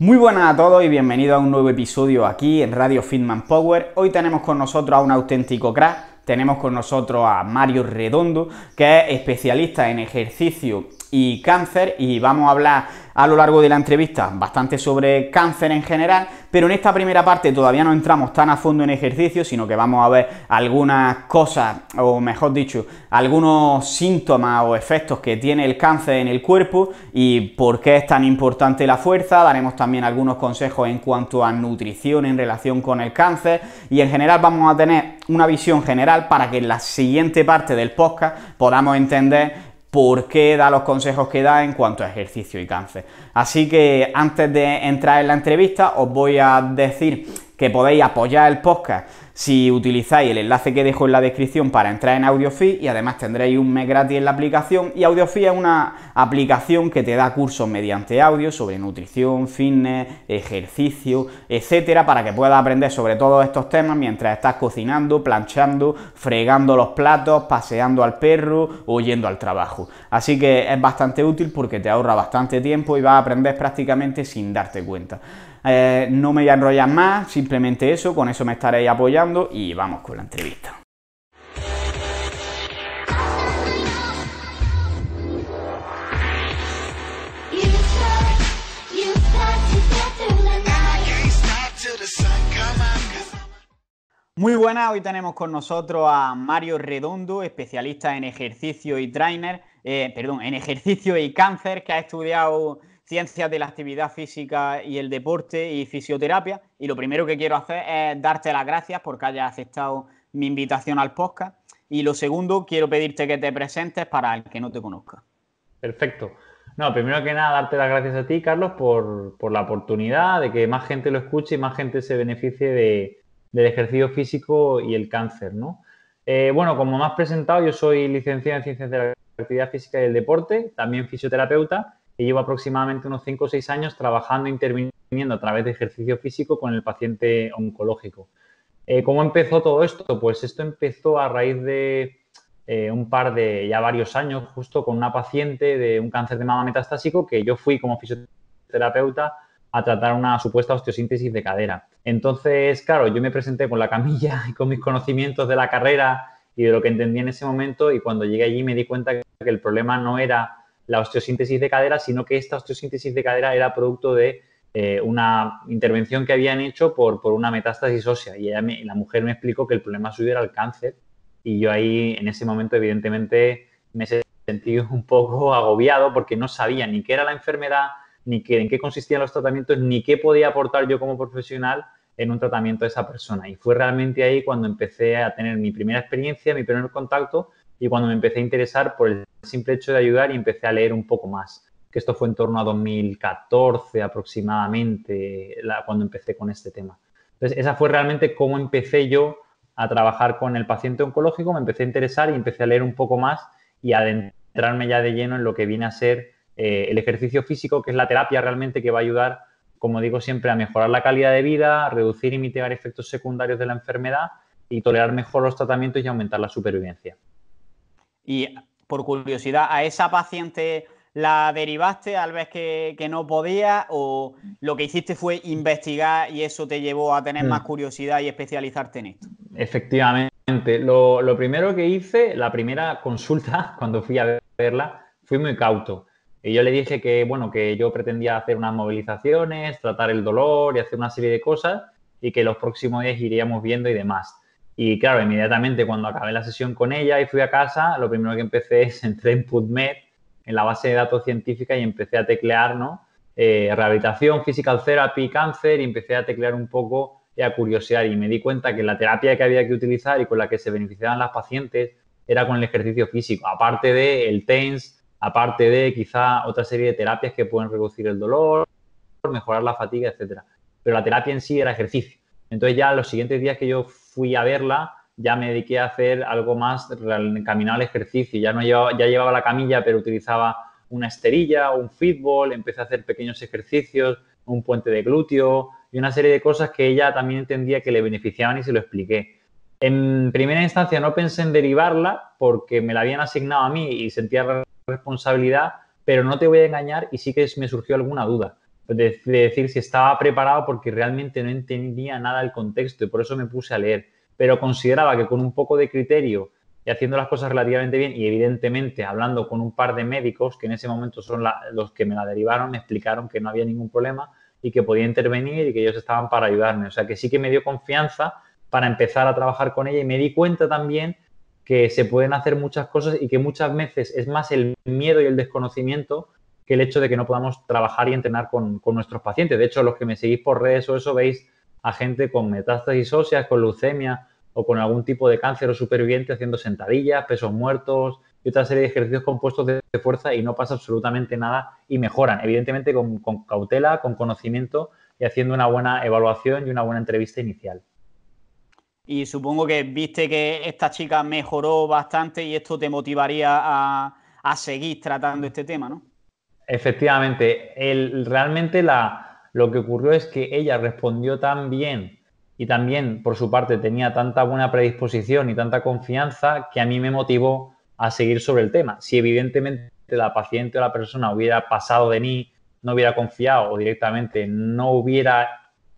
Muy buenas a todos y bienvenidos a un nuevo episodio aquí en Radio Fitman Power. Hoy tenemos con nosotros a un auténtico crack. Tenemos con nosotros a Mario Redondo, que es especialista en ejercicio y cáncer y vamos a hablar a lo largo de la entrevista, bastante sobre cáncer en general, pero en esta primera parte todavía no entramos tan a fondo en ejercicio, sino que vamos a ver algunas cosas, o mejor dicho, algunos síntomas o efectos que tiene el cáncer en el cuerpo y por qué es tan importante la fuerza, daremos también algunos consejos en cuanto a nutrición en relación con el cáncer y en general vamos a tener una visión general para que en la siguiente parte del podcast podamos entender por qué da los consejos que da en cuanto a ejercicio y cáncer. Así que antes de entrar en la entrevista os voy a decir que podéis apoyar el podcast si utilizáis el enlace que dejo en la descripción para entrar en AudioFi y además tendréis un mes gratis en la aplicación y AudioFi es una aplicación que te da cursos mediante audio sobre nutrición, fitness, ejercicio, etcétera, para que puedas aprender sobre todos estos temas mientras estás cocinando, planchando, fregando los platos, paseando al perro o yendo al trabajo. Así que es bastante útil porque te ahorra bastante tiempo y vas a aprender prácticamente sin darte cuenta. Eh, no me voy a enrollar más, simplemente eso, con eso me estaréis apoyando y vamos con la entrevista. Muy buenas, hoy tenemos con nosotros a Mario Redondo, especialista en ejercicio y trainer, eh, perdón, en ejercicio y cáncer, que ha estudiado ciencias de la actividad física y el deporte y fisioterapia. Y lo primero que quiero hacer es darte las gracias porque hayas aceptado mi invitación al podcast. Y lo segundo, quiero pedirte que te presentes para el que no te conozca. Perfecto. No, primero que nada, darte las gracias a ti, Carlos, por, la oportunidad de que más gente lo escuche y más gente se beneficie del ejercicio físico y el cáncer, ¿no? Eh, bueno, como me has presentado, yo soy licenciado en Ciencias de la Actividad Física y el Deporte, también fisioterapeuta, y llevo aproximadamente unos 5 o 6 años trabajando, interviniendo a través de ejercicio físico con el paciente oncológico. Eh, ¿Cómo empezó todo esto? Pues esto empezó a raíz de eh, un par de, ya varios años, justo con una paciente de un cáncer de mama metastásico que yo fui como fisioterapeuta a tratar una supuesta osteosíntesis de cadera. Entonces, claro, yo me presenté con la camilla y con mis conocimientos de la carrera y de lo que entendí en ese momento y cuando llegué allí me di cuenta que el problema no era la osteosíntesis de cadera, sino que esta osteosíntesis de cadera era producto de eh, una intervención que habían hecho por, una metástasis ósea. Y la mujer me explicó que el problema suyo era el cáncer. Y yo ahí, en ese momento, evidentemente, me sentí un poco agobiado porque no sabía ni qué era la enfermedad, ni qué, en qué consistían los tratamientos, ni qué podía aportar yo como profesional en un tratamiento de esa persona. Y fue realmente ahí cuando empecé a tener mi primera experiencia, mi primer contacto y cuando me empecé a interesar por el simple hecho de ayudar y empecé a leer un poco más, que esto fue en torno a 2014 aproximadamente, cuando empecé con este tema. Entonces, esa fue realmente cómo empecé yo a trabajar con el paciente oncológico, me empecé a interesar y empecé a leer un poco más y a adentrarme ya de lleno en lo que viene a ser eh, el ejercicio físico, que es la terapia realmente que va a ayudar, como digo siempre, a mejorar la calidad de vida, a reducir y mitigar efectos secundarios de la enfermedad y tolerar mejor los tratamientos y aumentar la supervivencia. Y por curiosidad, ¿a esa paciente la derivaste al vez que, no podía o lo que hiciste fue investigar y eso te llevó a tener mm. más curiosidad y especializarte en esto? Efectivamente, lo, lo primero que hice, la primera consulta cuando fui a verla, fui muy cauto. Y yo le dije que, bueno, que yo pretendía hacer unas movilizaciones, tratar el dolor y hacer una serie de cosas y que los próximos días iríamos viendo y demás. Y claro, inmediatamente cuando acabé la sesión con ella y fui a casa, lo primero que empecé es entré en PubMed, en la base de datos científica, y empecé a teclear, ¿no? Eh, rehabilitación, physical therapy, cáncer, y empecé a teclear un poco y a curiosear. Y me di cuenta que la terapia que había que utilizar y con la que se beneficiaban las pacientes era con el ejercicio físico, aparte de el TENS, aparte de quizá otra serie de terapias que pueden reducir el dolor, mejorar la fatiga, etcétera. Pero la terapia en sí era ejercicio. Entonces ya los siguientes días que yo fui a verla, ya me dediqué a hacer algo más encaminado al ejercicio. Ya, no llevaba, la camilla, pero utilizaba una esterilla, un fútbol, empecé a hacer pequeños ejercicios, un puente de glúteo y una serie de cosas que ella también entendía que le beneficiaban y se lo expliqué. En primera instancia no pensé en derivarla porque me la habían asignado a mí y sentía responsabilidad, pero no te voy a engañar y sí que me surgió alguna duda de, decir si estaba preparado porque realmente no entendía nada el contexto y por eso me puse a leer. Pero consideraba que con un poco de criterio y haciendo las cosas relativamente bien y evidentemente hablando con un par de médicos que en ese momento son los que me la derivaron, me explicaron que no había ningún problema y que podía intervenir y que ellos estaban para ayudarme. O sea que sí que me dio confianza para empezar a trabajar con ella y me di cuenta también que se pueden hacer muchas cosas y que muchas veces es más el miedo y el desconocimiento que el hecho de que no podamos trabajar y entrenar con, nuestros pacientes. De hecho, los que me seguís por redes o eso veis a gente con metástasis óseas, con leucemia o con algún tipo de cáncer o superviviente haciendo sentadillas, pesos muertos y otra serie de ejercicios compuestos de, fuerza y no pasa absolutamente nada y mejoran, evidentemente con, cautela, con conocimiento y haciendo una buena evaluación y una buena entrevista inicial. Y supongo que viste que esta chica mejoró bastante y esto te motivaría a, a seguir tratando este tema, ¿no? Efectivamente, realmente la, lo que ocurrió es que ella respondió tan bien y también, por su parte, tenía tanta buena predisposición y tanta confianza que a mí me motivó a seguir sobre el tema. Si evidentemente la paciente o la persona hubiera pasado de mí, no hubiera confiado o directamente no hubiera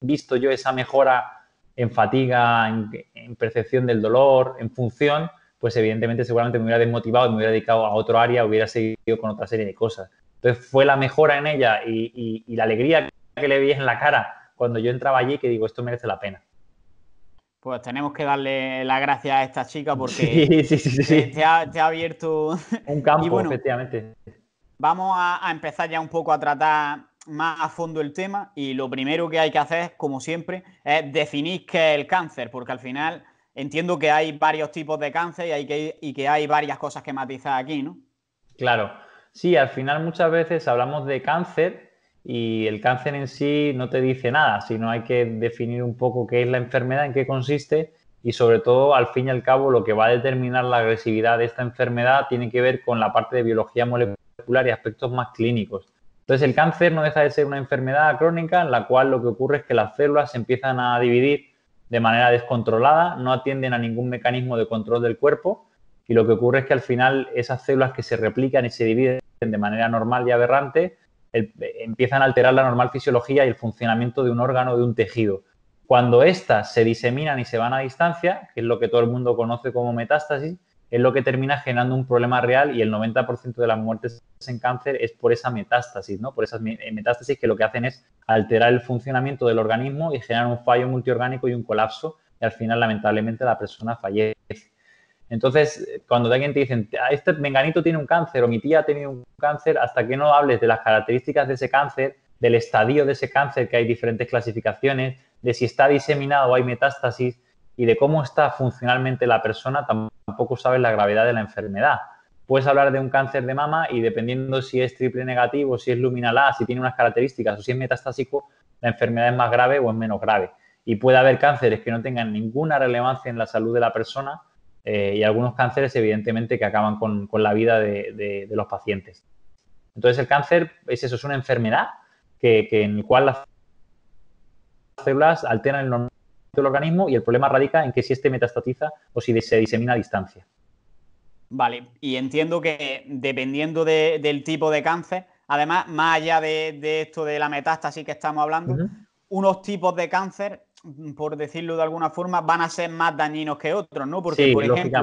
visto yo esa mejora en fatiga, en, percepción del dolor, en función, pues evidentemente seguramente me hubiera desmotivado y me hubiera dedicado a otro área, hubiera seguido con otra serie de cosas fue la mejora en ella y, la alegría que le vi en la cara cuando yo entraba allí que digo, esto merece la pena pues tenemos que darle las gracias a esta chica porque te, ha, abierto un campo, efectivamente. Vamos a, empezar ya un poco a tratar más a fondo el tema y lo primero que hay que hacer, como siempre, es definir qué es el cáncer, porque al final entiendo que hay varios tipos de cáncer y, hay que, y que hay varias cosas que matizar aquí, ¿no? Claro. Sí, al final muchas veces hablamos de cáncer y el cáncer en sí no te dice nada, sino hay que definir un poco qué es la enfermedad, en qué consiste y sobre todo, al fin y al cabo, lo que va a determinar la agresividad de esta enfermedad tiene que ver con la parte de biología molecular y aspectos más clínicos. Entonces, el cáncer no deja de ser una enfermedad crónica en la cual lo que ocurre es que las células se empiezan a dividir de manera descontrolada, no atienden a ningún mecanismo de control del cuerpo y lo que ocurre es que al final esas células que se replican y se dividen de manera normal y aberrante, empiezan a alterar la normal fisiología y el funcionamiento de un órgano o de un tejido. Cuando éstas se diseminan y se van a distancia, que es lo que todo el mundo conoce como metástasis, es lo que termina generando un problema real y el 90% de las muertes en cáncer es por esa metástasis, ¿no? Por esas eh, metástasis que lo que hacen es alterar el funcionamiento del organismo y generar un fallo multiorgánico y un colapso y al final lamentablemente la persona fallece. Entonces, cuando alguien te dicen, ah, este menganito tiene un cáncer o mi tía ha tenido un cáncer, hasta que no hables de las características de ese cáncer, del estadio de ese cáncer, que hay diferentes clasificaciones, de si está diseminado o hay metástasis y de cómo está funcionalmente la persona, tampoco sabes la gravedad de la enfermedad. Puedes hablar de un cáncer de mama y dependiendo si es triple negativo, si es luminal A, si tiene unas características o si es metastásico, la enfermedad es más grave o es menos grave. Y puede haber cánceres que no tengan ninguna relevancia en la salud de la persona eh, y algunos cánceres evidentemente que acaban con, la vida de, los pacientes. Entonces el cáncer es eso, es una enfermedad que, en la cual las células alteran el organismo y el problema radica en que si este metastatiza o si se disemina a distancia. Vale, y entiendo que dependiendo del tipo de cáncer, además, más allá de, esto de la metástasis que estamos hablando, unos tipos de cáncer Mm, por decirlo de alguna forma, van a ser más dañinos que otros, ¿no? Porque, por ejemplo,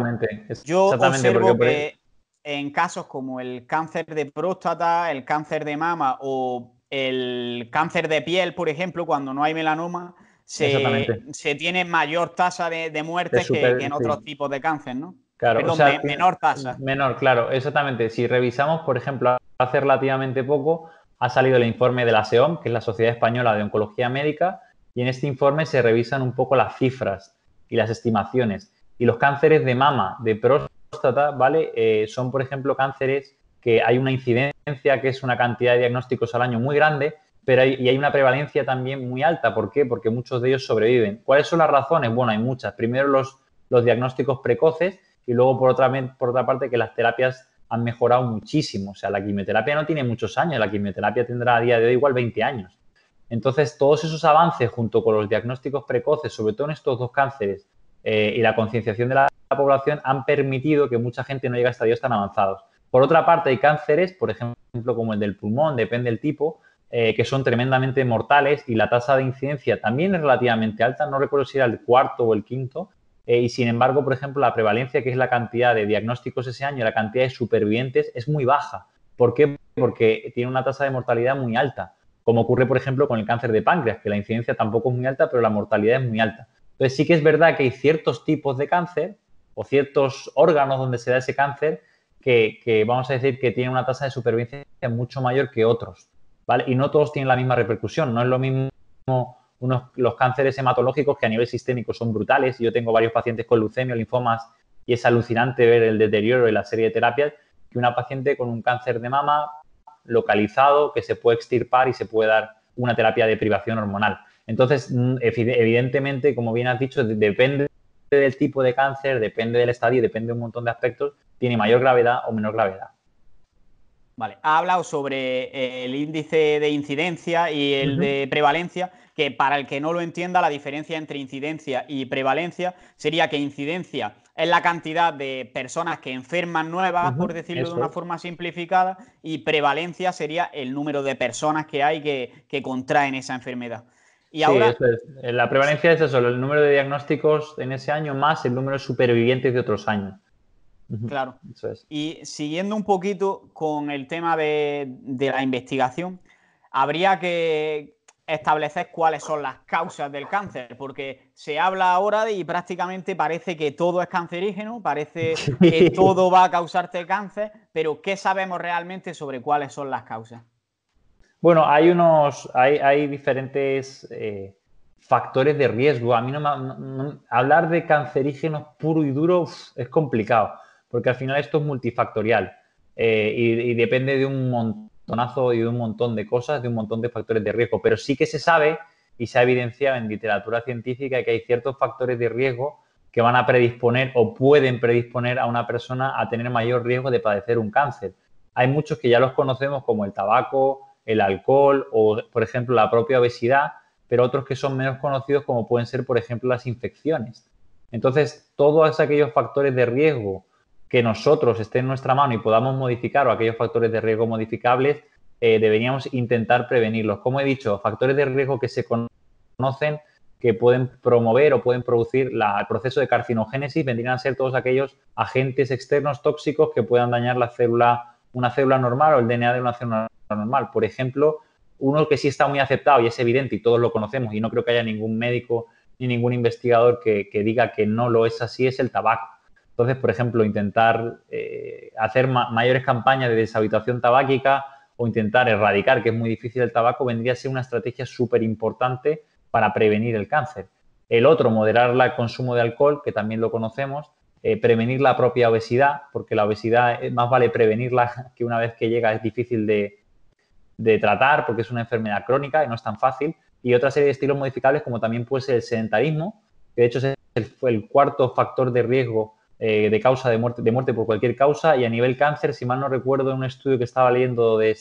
yo observo que en casos como el cáncer de próstata, el cáncer de mama o el cáncer de piel, por ejemplo, cuando no hay melanoma, se, tiene mayor tasa de, muerte que, en otros tipos de cáncer, ¿no? Claro, menor tasa. Menor, claro, exactamente. Si revisamos, por ejemplo, hace relativamente poco ha salido el informe de la SEOM, que es la Sociedad Española de Oncología Médica, y en este informe se revisan un poco las cifras y las estimaciones. Y los cánceres de mama, de próstata, ¿vale? Eh, son, por ejemplo, cánceres que hay una incidencia, que es una cantidad de diagnósticos al año muy grande, pero y hay una prevalencia también muy alta. ¿Por qué? Porque muchos de ellos sobreviven. ¿Cuáles son las razones? Bueno, hay muchas. Primero los, los diagnósticos precoces y luego por otra, por otra parte que las terapias han mejorado muchísimo. O sea, la quimioterapia no tiene muchos años, la quimioterapia tendrá a día de hoy igual 20 años. Entonces, todos esos avances junto con los diagnósticos precoces, sobre todo en estos dos cánceres, eh, y la concienciación de la, población han permitido que mucha gente no llegue a estadios tan avanzados. Por otra parte, hay cánceres, por ejemplo, como el del pulmón, depende del tipo, eh, que son tremendamente mortales y la tasa de incidencia también es relativamente alta, no recuerdo si era el cuarto o el quinto, eh, y sin embargo, por ejemplo, la prevalencia, que es la cantidad de diagnósticos ese año, la cantidad de supervivientes, es muy baja. ¿Por qué? Porque tiene una tasa de mortalidad muy alta como ocurre, por ejemplo, con el cáncer de páncreas, que la incidencia tampoco es muy alta, pero la mortalidad es muy alta. Entonces sí que es verdad que hay ciertos tipos de cáncer o ciertos órganos donde se da ese cáncer que, vamos a decir que tienen una tasa de supervivencia mucho mayor que otros, ¿vale? Y no todos tienen la misma repercusión, no es lo mismo unos, los cánceres hematológicos que a nivel sistémico son brutales. Yo tengo varios pacientes con leucemia, linfomas, y es alucinante ver el deterioro y la serie de terapias que una paciente con un cáncer de mama localizado que se puede extirpar y se puede dar una terapia de privación hormonal. Entonces, mm, evidentemente, como bien has dicho, depende del tipo de cáncer, depende del estadio, depende de un montón de aspectos, tiene mayor gravedad o menor gravedad. Vale, ha hablado sobre eh, el índice de incidencia y el de prevalencia, que para el que no lo entienda, la diferencia entre incidencia y prevalencia sería que incidencia es la cantidad de personas que enferman nuevas, por decirlo de una forma simplificada, y prevalencia sería el número de personas que hay que, contraen esa enfermedad. Y ahora... Eh, la prevalencia es eso, el número de diagnósticos en ese año más el número de supervivientes de otros años. Claro. Y siguiendo un poquito con el tema de la investigación, habría que, establecer cuáles son las causas del cáncer, porque se habla ahora y prácticamente parece que todo es cancerígeno, parece que todo va a causarte cáncer, pero ¿qué sabemos realmente sobre cuáles son las causas? Bueno, hay unos, hay, diferentes eh, factores de riesgo. A mí no, hablar de cancerígenos puro y duro es complicado, porque al final esto es multifactorial eh, y depende de un montón tonazo y de un montón de cosas, de un montón de factores de riesgo, pero sí que se sabe y se ha evidenciado en literatura científica que hay ciertos factores de riesgo que van a predisponer o pueden predisponer a una persona a tener mayor riesgo de padecer un cáncer. Hay muchos que ya los conocemos como el tabaco, el alcohol o, por ejemplo, la propia obesidad, pero otros que son menos conocidos como pueden ser, por ejemplo, las infecciones. Entonces, todos aquellos factores de riesgo que nosotros esté en nuestra mano y podamos modificar o aquellos factores de riesgo modificables, eh, deberíamos intentar prevenirlos. Como he dicho, factores de riesgo que se conocen que pueden promover o pueden producir el proceso de carcinogénesis vendrían a ser todos aquellos agentes externos tóxicos que puedan dañar la célula, una célula normal o el DNA de una célula normal. Por ejemplo, uno que sí está muy aceptado y es evidente y todos lo conocemos y no creo que haya ningún médico ni ningún investigador que diga que no lo es así es el tabaco. Entonces, por ejemplo, intentar eh, hacer mayores campañas de deshabitación tabáquica o intentar erradicar, que es muy difícil el tabaco, vendría a ser una estrategia súper importante para prevenir el cáncer. El otro, moderar el consumo de alcohol, que también lo conocemos, eh, prevenir la propia obesidad, porque la obesidad eh, más vale prevenirla que una vez que llega es difícil de, tratar porque es una enfermedad crónica y no es tan fácil. Y otra serie de estilos modificables como también puede el sedentarismo, que de hecho es el cuarto factor de riesgo eh, de causa de muerte, de muerte por cualquier causa y a nivel cáncer, si mal no recuerdo, en un estudio que estaba leyendo de,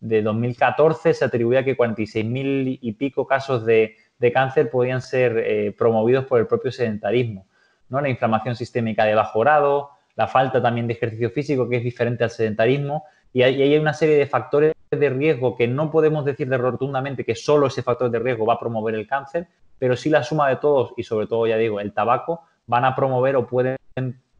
2014 se atribuía que 46.000 y pico casos de, cáncer podían ser eh, promovidos por el propio sedentarismo, ¿no? La inflamación sistémica de bajo grado, la falta también de ejercicio físico, que es diferente al sedentarismo, y ahí hay una serie de factores de riesgo que no podemos decir de rotundamente que solo ese factor de riesgo va a promover el cáncer, pero sí la suma de todos y sobre todo, ya digo, el tabaco van a promover o pueden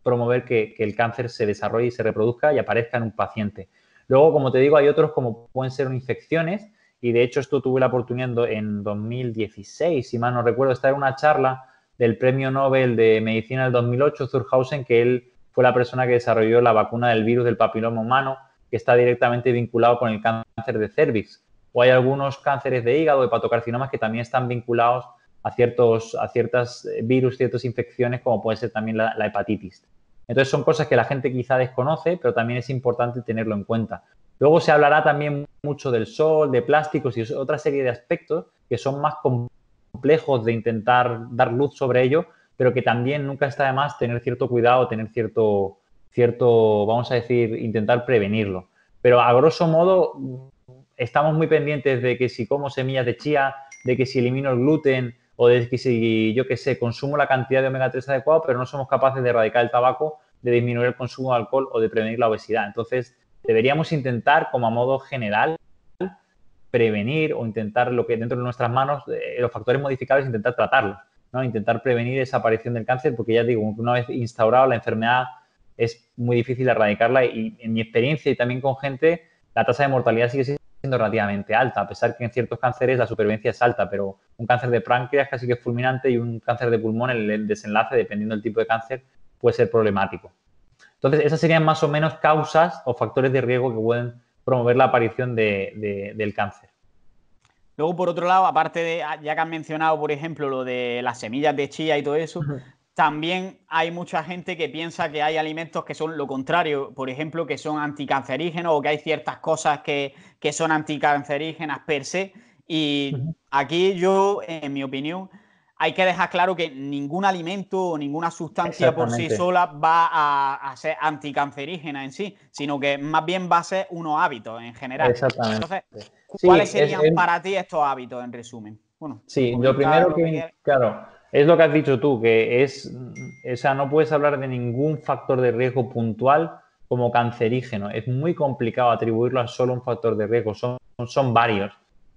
promover que, el cáncer se desarrolle y se reproduzca y aparezca en un paciente. Luego, como te digo, hay otros como pueden ser infecciones y de hecho esto tuve la oportunidad en 2016, si mal no recuerdo, estar en una charla del Premio Nobel de Medicina del 2008, Zurhausen, que él fue la persona que desarrolló la vacuna del virus del papiloma humano, que está directamente vinculado con el cáncer de cervix. O hay algunos cánceres de hígado, de patocarcinomas, que también están vinculados a, ciertos, a ciertas eh, virus, ciertas infecciones, como puede ser también la, hepatitis. Entonces son cosas que la gente quizá desconoce, pero también es importante tenerlo en cuenta. Luego se hablará también mucho del sol, de plásticos y otra serie de aspectos que son más complejos de intentar dar luz sobre ello, pero que también nunca está de más tener cierto cuidado, tener cierto, cierto, vamos a decir, intentar prevenirlo. Pero a grosso modo, estamos muy pendientes de que si como semillas de chía, de que si elimino el gluten, o de que si yo que sé, consumo la cantidad de omega 3 adecuado, pero no somos capaces de erradicar el tabaco, de disminuir el consumo de alcohol o de prevenir la obesidad. Entonces, deberíamos intentar, como a modo general, prevenir o intentar lo que dentro de nuestras manos, eh, los factores modificables, intentar tratarlos, ¿no? intentar prevenir esa aparición del cáncer, porque ya digo, una vez instaurada la enfermedad es muy difícil erradicarla y en mi experiencia y también con gente, la tasa de mortalidad sigue relativamente alta, a pesar que en ciertos cánceres la supervivencia es alta, pero un cáncer de páncreas casi que es fulminante y un cáncer de pulmón, el, el desenlace, dependiendo del tipo de cáncer, puede ser problemático. Entonces, esas serían más o menos causas o factores de riesgo que pueden promover la aparición del cáncer. Luego, por otro lado, aparte de, ya que han mencionado, por ejemplo, lo de las semillas de chía y todo eso, también hay mucha gente que piensa que hay alimentos que son lo contrario, por ejemplo, que son anticancerígenos o que hay ciertas cosas que, son anticancerígenas per se. Y aquí yo, en mi opinión, hay que dejar claro que ningún alimento o ninguna sustancia por sí sola va a, ser anticancerígena en sí, sino que más bien va a ser uno hábito en general. Exactamente. Entonces, ¿cuáles serían para ti estos hábitos en resumen? Bueno, sí, lo primero que, claro, es lo que has dicho tú, que es, no puedes hablar de ningún factor de riesgo puntual como cancerígeno. Es muy complicado atribuirlo a solo un factor de riesgo, son, son varios.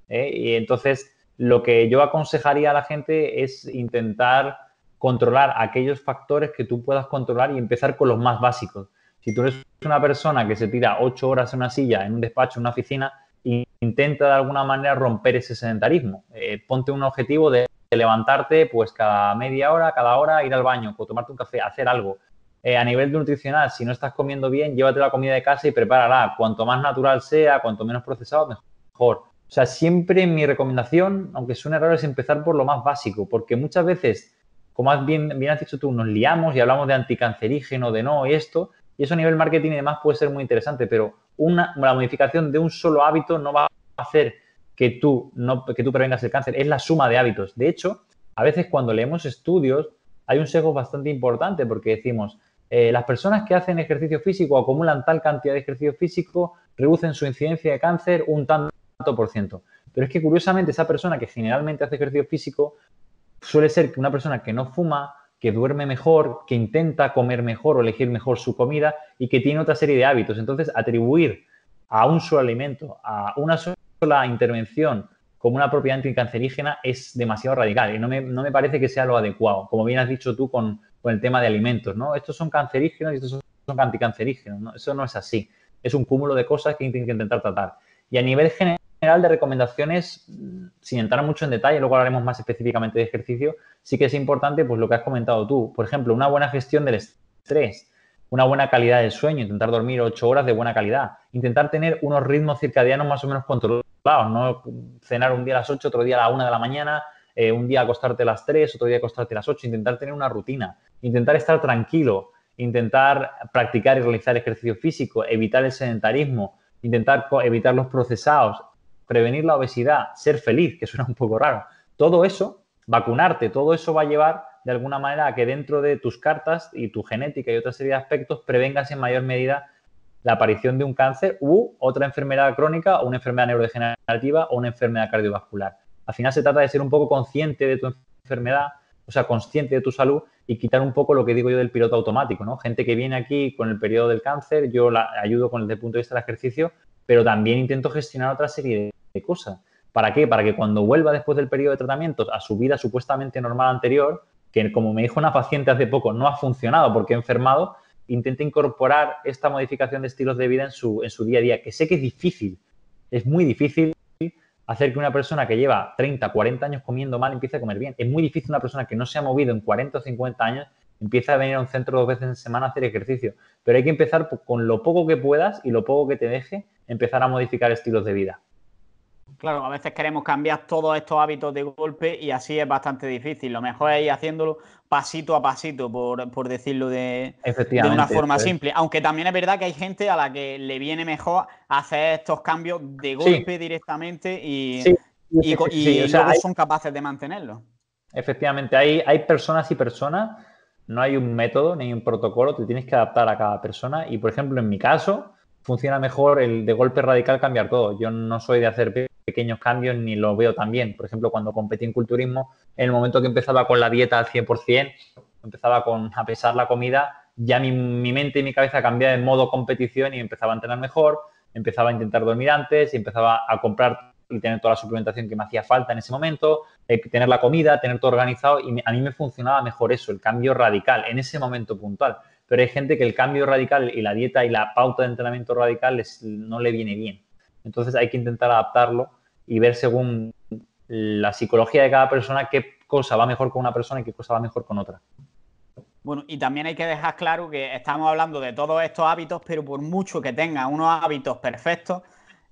¿eh? Y entonces, lo que yo aconsejaría a la gente es intentar controlar aquellos factores que tú puedas controlar y empezar con los más básicos. Si tú eres una persona que se tira ocho horas en una silla, en un despacho, en una oficina, intenta de alguna manera romper ese sedentarismo. Eh, ponte un objetivo de de levantarte pues cada media hora, cada hora, ir al baño, o tomarte un café, hacer algo. Eh, a nivel nutricional, si no estás comiendo bien, llévate la comida de casa y prepárala. Cuanto más natural sea, cuanto menos procesado, mejor. O sea, siempre mi recomendación, aunque suene raro, es empezar por lo más básico, porque muchas veces, como has bien, bien has dicho tú, nos liamos y hablamos de anticancerígeno, de no y esto, y eso a nivel marketing y demás puede ser muy interesante, pero una, la modificación de un solo hábito no va a hacer que tú, no, que tú prevengas el cáncer, es la suma de hábitos. De hecho, a veces cuando leemos estudios hay un sesgo bastante importante porque decimos, eh, las personas que hacen ejercicio físico o acumulan tal cantidad de ejercicio físico reducen su incidencia de cáncer un tanto por ciento. Pero es que curiosamente esa persona que generalmente hace ejercicio físico suele ser una persona que no fuma, que duerme mejor, que intenta comer mejor o elegir mejor su comida y que tiene otra serie de hábitos. Entonces, atribuir a un solo alimento, a una sola la intervención como una propiedad anticancerígena es demasiado radical y no me, parece que sea lo adecuado, como bien has dicho tú con, el tema de alimentos, ¿no? Estos son cancerígenos y estos son, anticancerígenos, ¿no? Eso no es así. Es un cúmulo de cosas que hay que intentar tratar. Y a nivel general de recomendaciones, sin entrar mucho en detalle, luego hablaremos más específicamente de ejercicio, sí que es importante pues lo que has comentado tú. Por ejemplo, una buena gestión del estrés una buena calidad de sueño, intentar dormir ocho horas de buena calidad, intentar tener unos ritmos circadianos más o menos controlados, no cenar un día a las ocho, otro día a la una de la mañana, eh, un día acostarte a las tres, otro día acostarte a las ocho, intentar tener una rutina, intentar estar tranquilo, intentar practicar y realizar ejercicio físico, evitar el sedentarismo, intentar evitar los procesados, prevenir la obesidad, ser feliz, que suena un poco raro. Todo eso, vacunarte, todo eso va a llevar de alguna manera a que dentro de tus cartas y tu genética y otra serie de aspectos prevengas en mayor medida la aparición de un cáncer u otra enfermedad crónica o una enfermedad neurodegenerativa o una enfermedad cardiovascular. Al final se trata de ser un poco consciente de tu enfermedad, o sea, consciente de tu salud y quitar un poco lo que digo yo del piloto automático, ¿no? Gente que viene aquí con el periodo del cáncer, yo la ayudo con el, desde punto de vista del ejercicio, pero también intento gestionar otra serie de, cosas. ¿Para qué? Para que cuando vuelva después del periodo de tratamientos a su vida supuestamente normal anterior, que como me dijo una paciente hace poco, no ha funcionado porque he enfermado, intente incorporar esta modificación de estilos de vida en su, en su día a día, que sé que es difícil, es muy difícil hacer que una persona que lleva 30, 40 años comiendo mal empiece a comer bien. Es muy difícil una persona que no se ha movido en 40 o 50 años empiece a venir a un centro dos veces en semana a hacer ejercicio. Pero hay que empezar con lo poco que puedas y lo poco que te deje empezar a modificar estilos de vida. Claro, a veces queremos cambiar todos estos hábitos de golpe y así es bastante difícil. Lo mejor es ir haciéndolo pasito a pasito, por, decirlo de, de, una forma simple. Aunque también es verdad que hay gente a la que le viene mejor hacer estos cambios de golpe directamente y, son capaces de mantenerlo. Efectivamente, hay, hay personas y personas, no hay un método ni un protocolo, te tienes que adaptar a cada persona. Y por ejemplo, en mi caso, funciona mejor el de golpe radical cambiar todo. Yo no soy de hacer pequeños cambios ni lo veo tan bien. Por ejemplo, cuando competí en culturismo, en el momento que empezaba con la dieta al 100%, empezaba con a pesar la comida, ya mi, mente y mi cabeza cambiaban en modo competición y empezaba a entrenar mejor, empezaba a intentar dormir antes y empezaba a comprar y tener toda la suplementación que me hacía falta en ese momento, eh, tener la comida, tener todo organizado y a mí me funcionaba mejor eso, el cambio radical en ese momento puntual. Pero hay gente que el cambio radical y la dieta y la pauta de entrenamiento radical no le viene bien. Entonces hay que intentar adaptarlo y ver según la psicología de cada persona qué cosa va mejor con una persona y qué cosa va mejor con otra. Bueno, y también hay que dejar claro que estamos hablando de todos estos hábitos, pero por mucho que tenga unos hábitos perfectos,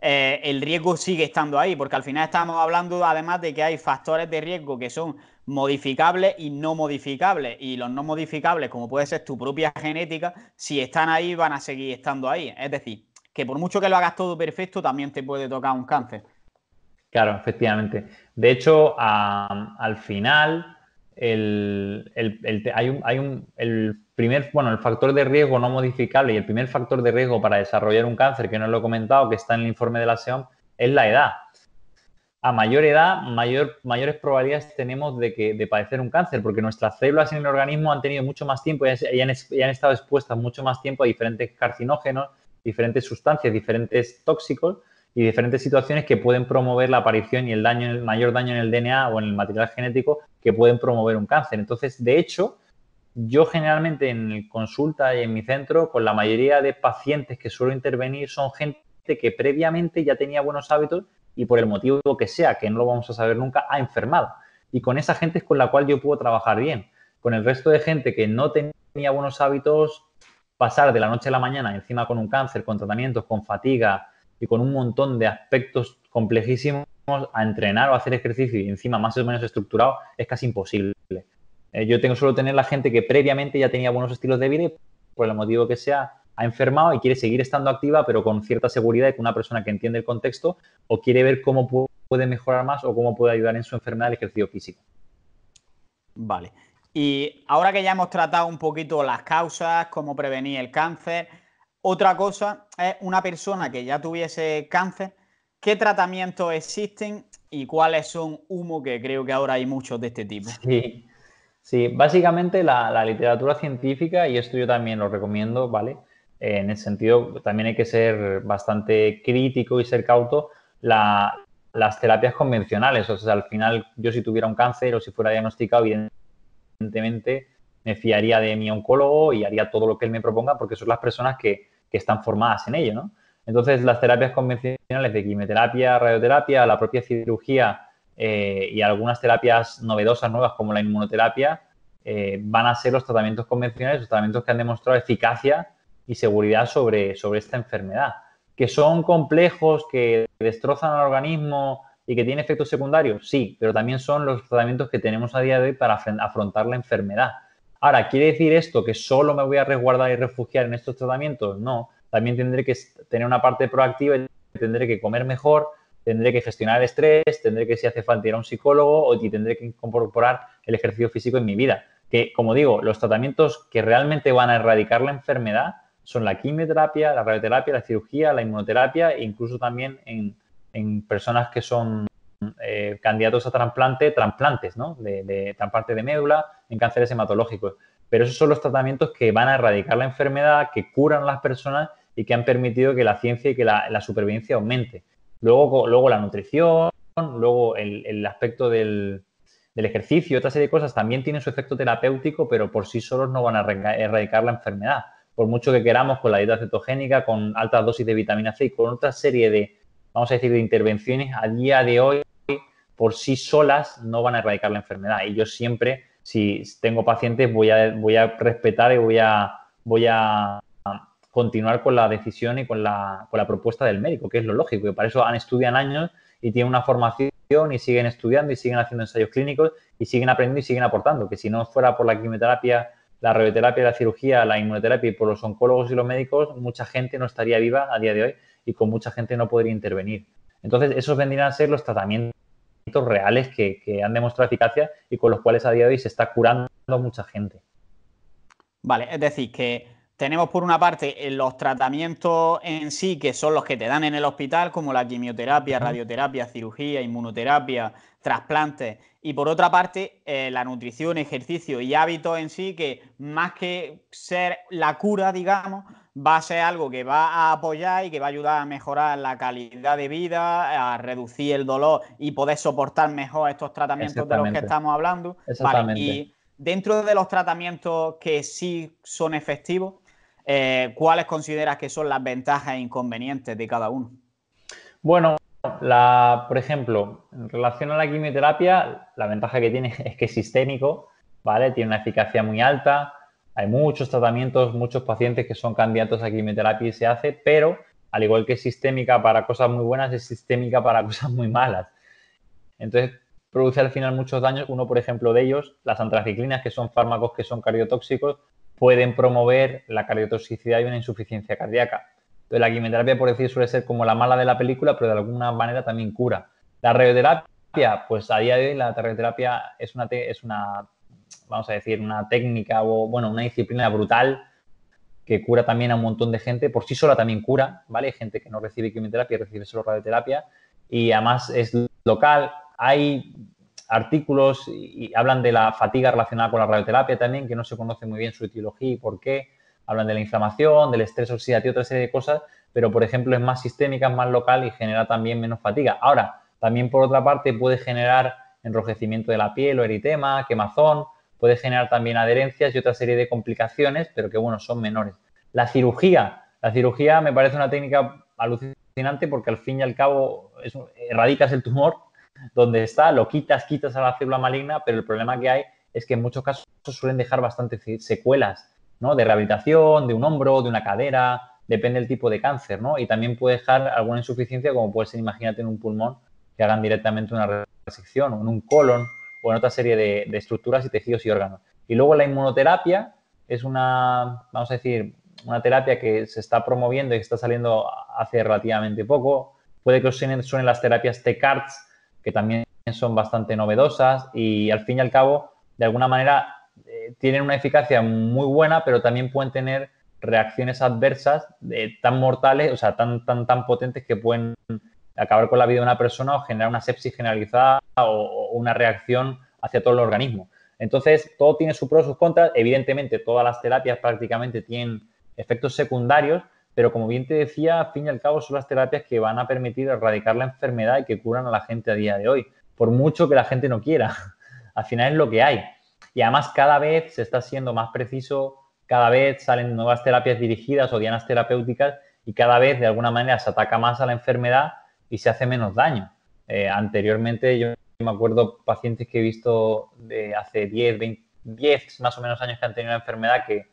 eh, el riesgo sigue estando ahí, porque al final estamos hablando además de que hay factores de riesgo que son modificables y no modificables, y los no modificables, como puede ser tu propia genética, si están ahí van a seguir estando ahí. Es decir, que por mucho que lo hagas todo perfecto, también te puede tocar un cáncer. Claro, efectivamente. De hecho, al final, el, hay, un, el primer, bueno, el factor de riesgo no modificable y el primer factor de riesgo para desarrollar un cáncer, que no lo he comentado, que está en el informe de la SEOM, es la edad. A mayor edad, mayor, mayores probabilidades tenemos de, que, de padecer un cáncer, porque nuestras células en el organismo han tenido mucho más tiempo y han estado expuestas mucho más tiempo a diferentes carcinógenos, diferentes sustancias, diferentes tóxicos, y diferentes situaciones que pueden promover la aparición y el daño, el mayor daño en el DNA o en el material genético que pueden promover un cáncer. Entonces, de hecho, yo generalmente en consulta y en mi centro, con la mayoría de pacientes que suelo intervenir, son gente que previamente ya tenía buenos hábitos y por el motivo que sea, que no lo vamos a saber nunca, ha enfermado. Y con esa gente es con la cual yo puedo trabajar bien. Con el resto de gente que no tenía buenos hábitos, pasar de la noche a la mañana encima con un cáncer, con tratamientos, con fatiga, y con un montón de aspectos complejísimos a entrenar o hacer ejercicio y encima más o menos estructurado es casi imposible. Eh, yo tengo solo tener la gente que previamente ya tenía buenos estilos de vida y por el motivo que sea ha enfermado y quiere seguir estando activa pero con cierta seguridad y con una persona que entiende el contexto o quiere ver cómo puede mejorar más o cómo puede ayudar en su enfermedad el ejercicio físico. Vale. Y ahora que ya hemos tratado un poquito las causas, cómo prevenir el cáncer, otra cosa es una persona que ya tuviese cáncer, ¿qué tratamientos existen y cuáles son humo que creo que ahora hay muchos de este tipo? Sí, sí. básicamente la, literatura científica, y esto yo también lo recomiendo, ¿vale? Eh, en el sentido también hay que ser bastante crítico y ser cauto las terapias convencionales. O sea, al final yo si tuviera un cáncer o si fuera diagnosticado, evidentemente me fiaría de mi oncólogo y haría todo lo que él me proponga porque son las personas que que están formadas en ello, ¿no? Entonces, las terapias convencionales de quimioterapia, radioterapia, la propia cirugía eh, y algunas terapias novedosas, nuevas, como la inmunoterapia, eh, van a ser los tratamientos convencionales, los tratamientos que han demostrado eficacia y seguridad sobre, sobre esta enfermedad, que son complejos, que destrozan al organismo y que tienen efectos secundarios, sí, pero también son los tratamientos que tenemos a día de hoy para afrontar la enfermedad. Ahora, ¿quiere decir esto que solo me voy a resguardar y refugiar en estos tratamientos? No, también tendré que tener una parte proactiva y tendré que comer mejor, tendré que gestionar el estrés, tendré que si hace falta ir a un psicólogo o y tendré que incorporar el ejercicio físico en mi vida. Que, como digo, los tratamientos que realmente van a erradicar la enfermedad son la quimioterapia, la radioterapia, la cirugía, la inmunoterapia e incluso también en personas que son eh, candidatos a trasplante, trasplantes, ¿no? De, de trasplante de médula en cánceres hematológicos. Pero esos son los tratamientos que van a erradicar la enfermedad, que curan a las personas y que han permitido que la ciencia y que la, supervivencia aumente. Luego, luego la nutrición, luego el, aspecto del, del ejercicio, otra serie de cosas también tienen su efecto terapéutico, pero por sí solos no van a erradicar la enfermedad. Por mucho que queramos con la dieta cetogénica, con altas dosis de vitamina C y con otra serie de, vamos a decir, de intervenciones, a día de hoy por sí solas no van a erradicar la enfermedad. Y yo siempre, si tengo pacientes, voy a, voy a respetar y voy a, continuar con la decisión y con la, propuesta del médico, que es lo lógico, y para eso han estudian años y tienen una formación y siguen estudiando y siguen haciendo ensayos clínicos y siguen aprendiendo y siguen aportando, que si no fuera por la quimioterapia, la radioterapia, la cirugía, la inmunoterapia y por los oncólogos y los médicos, mucha gente no estaría viva a día de hoy y con mucha gente no podría intervenir. Entonces, esos vendrían a ser los tratamientos reales que, han demostrado eficacia y con los cuales a día de hoy se está curando mucha gente. Vale, es decir, que tenemos por una parte eh, los tratamientos en sí, que son los que te dan en el hospital, como la quimioterapia, radioterapia, cirugía, inmunoterapia, trasplantes, y por otra parte eh, la nutrición, ejercicio y hábitos en sí, que más que ser la cura, digamos, va a ser algo que va a apoyar y que va a ayudar a mejorar la calidad de vida, a reducir el dolor y poder soportar mejor estos tratamientos de los que estamos hablando. y dentro de los tratamientos que sí son efectivos, eh, ¿cuáles consideras que son las ventajas e inconvenientes de cada uno? Bueno, por ejemplo, en relación a la quimioterapia, la ventaja que tiene es que es sistémico, ¿vale? Tiene una eficacia muy alta, hay muchos tratamientos, muchos pacientes que son candidatos a quimioterapia y se hace, pero al igual que es sistémica para cosas muy buenas, es sistémica para cosas muy malas. Entonces, produce al final muchos daños. Uno, por ejemplo, de ellos, las antraciclinas, que son fármacos que son cardiotóxicos, pueden promover la cardiotoxicidad y una insuficiencia cardíaca. Entonces, la quimioterapia, por decir, suele ser como la mala de la película, pero de alguna manera también cura. La radioterapia, pues a día de hoy la radioterapia es una, es una vamos a decir, una técnica o, bueno, una disciplina brutal que cura también a un montón de gente, por sí sola también cura, ¿vale? Hay gente que no recibe quimioterapia, recibe solo radioterapia y además es local. Hay artículos y, hablan de la fatiga relacionada con la radioterapia también, que no se conoce muy bien su etiología y por qué. Hablan de la inflamación, del estrés oxidativo, otra serie de cosas, pero por ejemplo es más sistémica, es más local y genera también menos fatiga. Ahora, también por otra parte puede generar enrojecimiento de la piel o eritema, quemazón, puede generar también adherencias y otra serie de complicaciones, pero que bueno, son menores. La cirugía, la cirugía me parece una técnica alucinante porque al fin y al cabo es, erradicas el tumor donde está, lo quitas, quitas a la célula maligna, pero el problema que hay es que en muchos casos suelen dejar bastantes secuelas, ¿no? De rehabilitación, de un hombro, de una cadera, depende del tipo de cáncer, ¿no? Y también puede dejar alguna insuficiencia, como puede ser, imagínate, en un pulmón, que hagan directamente una resección, o en un colon, o en otra serie de, estructuras y tejidos y órganos. Y luego la inmunoterapia es una, vamos a decir, una terapia que se está promoviendo y que está saliendo hace relativamente poco. Puede que os suenen, las terapias t cards que también son bastante novedosas y al fin y al cabo, de alguna manera, eh, tienen una eficacia muy buena, pero también pueden tener reacciones adversas tan mortales, o sea, tan, tan, tan potentes que pueden acabar con la vida de una persona o generar una sepsis generalizada o, una reacción hacia todo el organismo. Entonces, todo tiene sus pros y sus contras. Evidentemente, todas las terapias prácticamente tienen efectos secundarios, pero como bien te decía, al fin y al cabo son las terapias que van a permitir erradicar la enfermedad y que curan a la gente a día de hoy, por mucho que la gente no quiera. Al final es lo que hay. Y además cada vez se está siendo más preciso, cada vez salen nuevas terapias dirigidas o dianas terapéuticas y cada vez de alguna manera se ataca más a la enfermedad y se hace menos daño. Eh, anteriormente yo me acuerdo pacientes que he visto de hace 10, 20, 10 más o menos años que han tenido una enfermedad que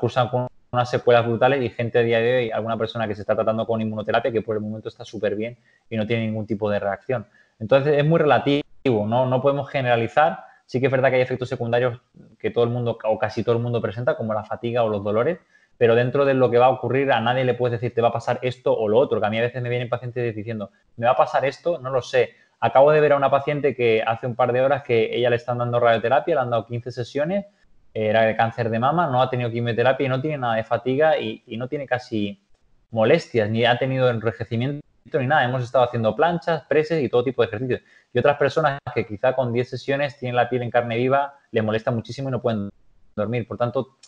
cursan con unas secuelas brutales y gente a día de hoy, alguna persona que se está tratando con inmunoterapia que por el momento está súper bien y no tiene ningún tipo de reacción. Entonces es muy relativo, no, no podemos generalizar. Sí que es verdad que hay efectos secundarios que todo el mundo o casi todo el mundo presenta, como la fatiga o los dolores, pero dentro de lo que va a ocurrir a nadie le puedes decir te va a pasar esto o lo otro, que a mí a veces me vienen pacientes diciendo, me va a pasar esto, no lo sé. Acabo de ver a una paciente que hace un par de horas que ella le están dando radioterapia, le han dado 15 sesiones, era de cáncer de mama, no ha tenido quimioterapia y no tiene nada de fatiga y, no tiene casi molestias, ni ha tenido enrejecimiento ni nada. Hemos estado haciendo planchas, preses y todo tipo de ejercicios. Y otras personas que quizá con 10 sesiones tienen la piel en carne viva, le molesta muchísimo y no pueden dormir. Por tanto,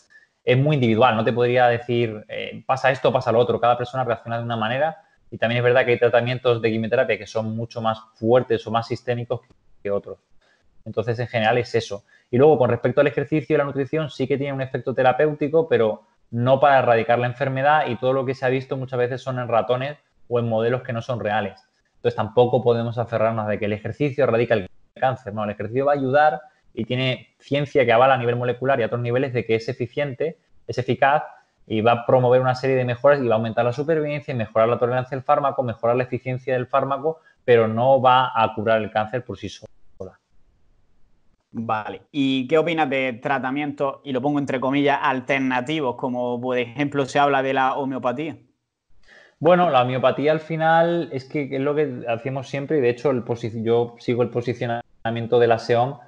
es muy individual, no te podría decir eh, pasa esto, pasa lo otro, cada persona reacciona de una manera y también es verdad que hay tratamientos de quimioterapia que son mucho más fuertes o más sistémicos que otros. Entonces, en general es eso. Y luego, con respecto al ejercicio y la nutrición, sí que tiene un efecto terapéutico, pero no para erradicar la enfermedad y todo lo que se ha visto muchas veces son en ratones o en modelos que no son reales. Entonces, tampoco podemos aferrarnos de que el ejercicio erradica el cáncer. No, el ejercicio va a ayudar y tiene ciencia que avala a nivel molecular y a otros niveles de que es eficiente, es eficaz y va a promover una serie de mejoras y va a aumentar la supervivencia y mejorar la tolerancia del fármaco, mejorar la eficiencia del fármaco, pero no va a curar el cáncer por sí sola. Vale, ¿y qué opinas de tratamientos, y lo pongo entre comillas, alternativos, como por ejemplo se habla de la homeopatía? Bueno, la homeopatía al final es que es lo que hacemos siempre y de hecho el yo sigo el posicionamiento de la SEOM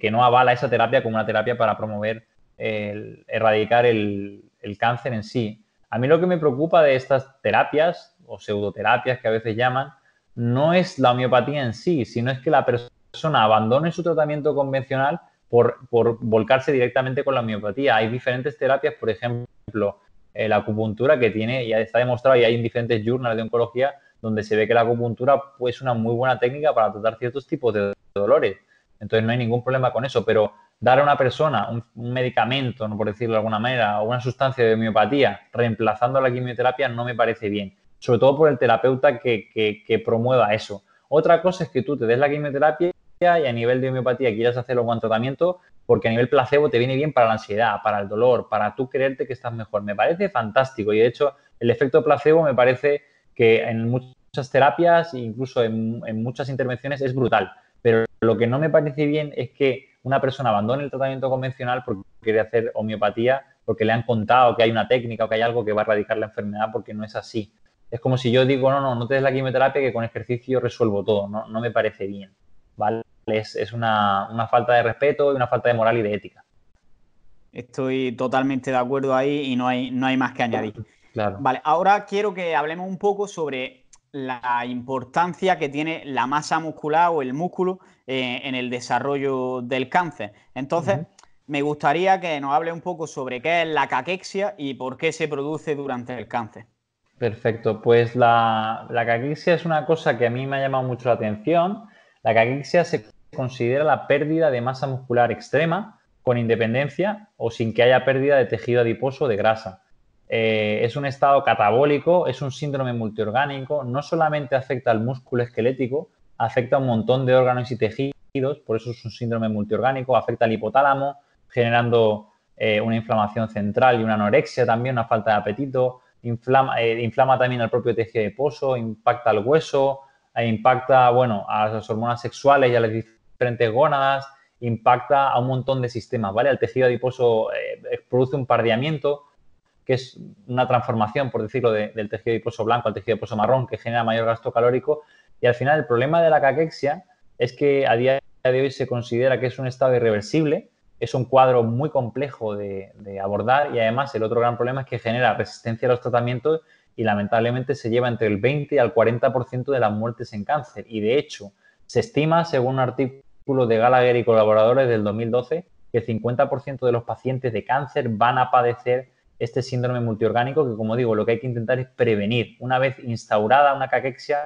que, no avala esa terapia como una terapia para promover, el, erradicar el, cáncer en sí. A mí lo que me preocupa de estas terapias o pseudoterapias que a veces llaman, no es la homeopatía en sí, sino es que la persona abandone su tratamiento convencional por, volcarse directamente con la homeopatía. Hay diferentes terapias, por ejemplo, eh, la acupuntura que tiene, ya está demostrado y hay en diferentes journals de oncología donde se ve que la acupuntura pues, es una muy buena técnica para tratar ciertos tipos de dolores. Entonces no hay ningún problema con eso, pero dar a una persona un, medicamento, no por decirlo de alguna manera, o una sustancia de homeopatía reemplazando la quimioterapia no me parece bien, sobre todo por el terapeuta que, promueva eso. Otra cosa es que tú te des la quimioterapia y a nivel de homeopatía quieras hacerlo buen tratamiento, porque a nivel placebo te viene bien para la ansiedad, para el dolor, para tú creerte que estás mejor. Me parece fantástico y de hecho el efecto placebo me parece que en muchas terapias, incluso en muchas intervenciones, es brutal. Lo que no me parece bien es que una persona abandone el tratamiento convencional porque quiere hacer homeopatía, porque le han contado que hay una técnica o que hay algo que va a erradicar la enfermedad, porque no es así. Es como si yo digo, no, no, no te des la quimioterapia que con ejercicio resuelvo todo. No, me parece bien. ¿Vale? Es, una, falta de respeto y una falta de moral y de ética. Estoy totalmente de acuerdo ahí y no hay, no hay más que añadir. Claro. Vale, ahora quiero que hablemos un poco sobre la importancia que tiene la masa muscular o el músculo eh, en el desarrollo del cáncer. Entonces, me gustaría que nos hable un poco sobre qué es la caquexia y por qué se produce durante el cáncer. Perfecto, pues la, la caquexia es una cosa que a mí me ha llamado mucho la atención. La caquexia se considera la pérdida de masa muscular extrema con independencia o sin que haya pérdida de tejido adiposo o de grasa. Eh, es un estado catabólico, es un síndrome multiorgánico, no solamente afecta al músculo esquelético, afecta a un montón de órganos y tejidos, por eso es un síndrome multiorgánico, afecta al hipotálamo, generando eh, una inflamación central y una anorexia también, una falta de apetito, inflama, eh, también al propio tejido adiposo, impacta al hueso, e impacta, a las hormonas sexuales y a las diferentes gónadas, impacta a un montón de sistemas, ¿vale? Al tejido adiposo produce un pardeamiento, que es una transformación, por decirlo, del tejido adiposo blanco al tejido adiposo marrón, que genera mayor gasto calórico. Y al final, el problema de la caquexia es que a día de hoy se considera que es un estado irreversible, es un cuadro muy complejo de, abordar y además el otro gran problema es que genera resistencia a los tratamientos y lamentablemente se lleva entre el 20 y al 40% de las muertes en cáncer. Y de hecho, se estima, según un artículo de Gallagher y colaboradores del 2012, que el 50% de los pacientes de cáncer van a padecer este síndrome multiorgánico que, como digo, lo que hay que intentar es prevenir. Una vez instaurada una caquexia,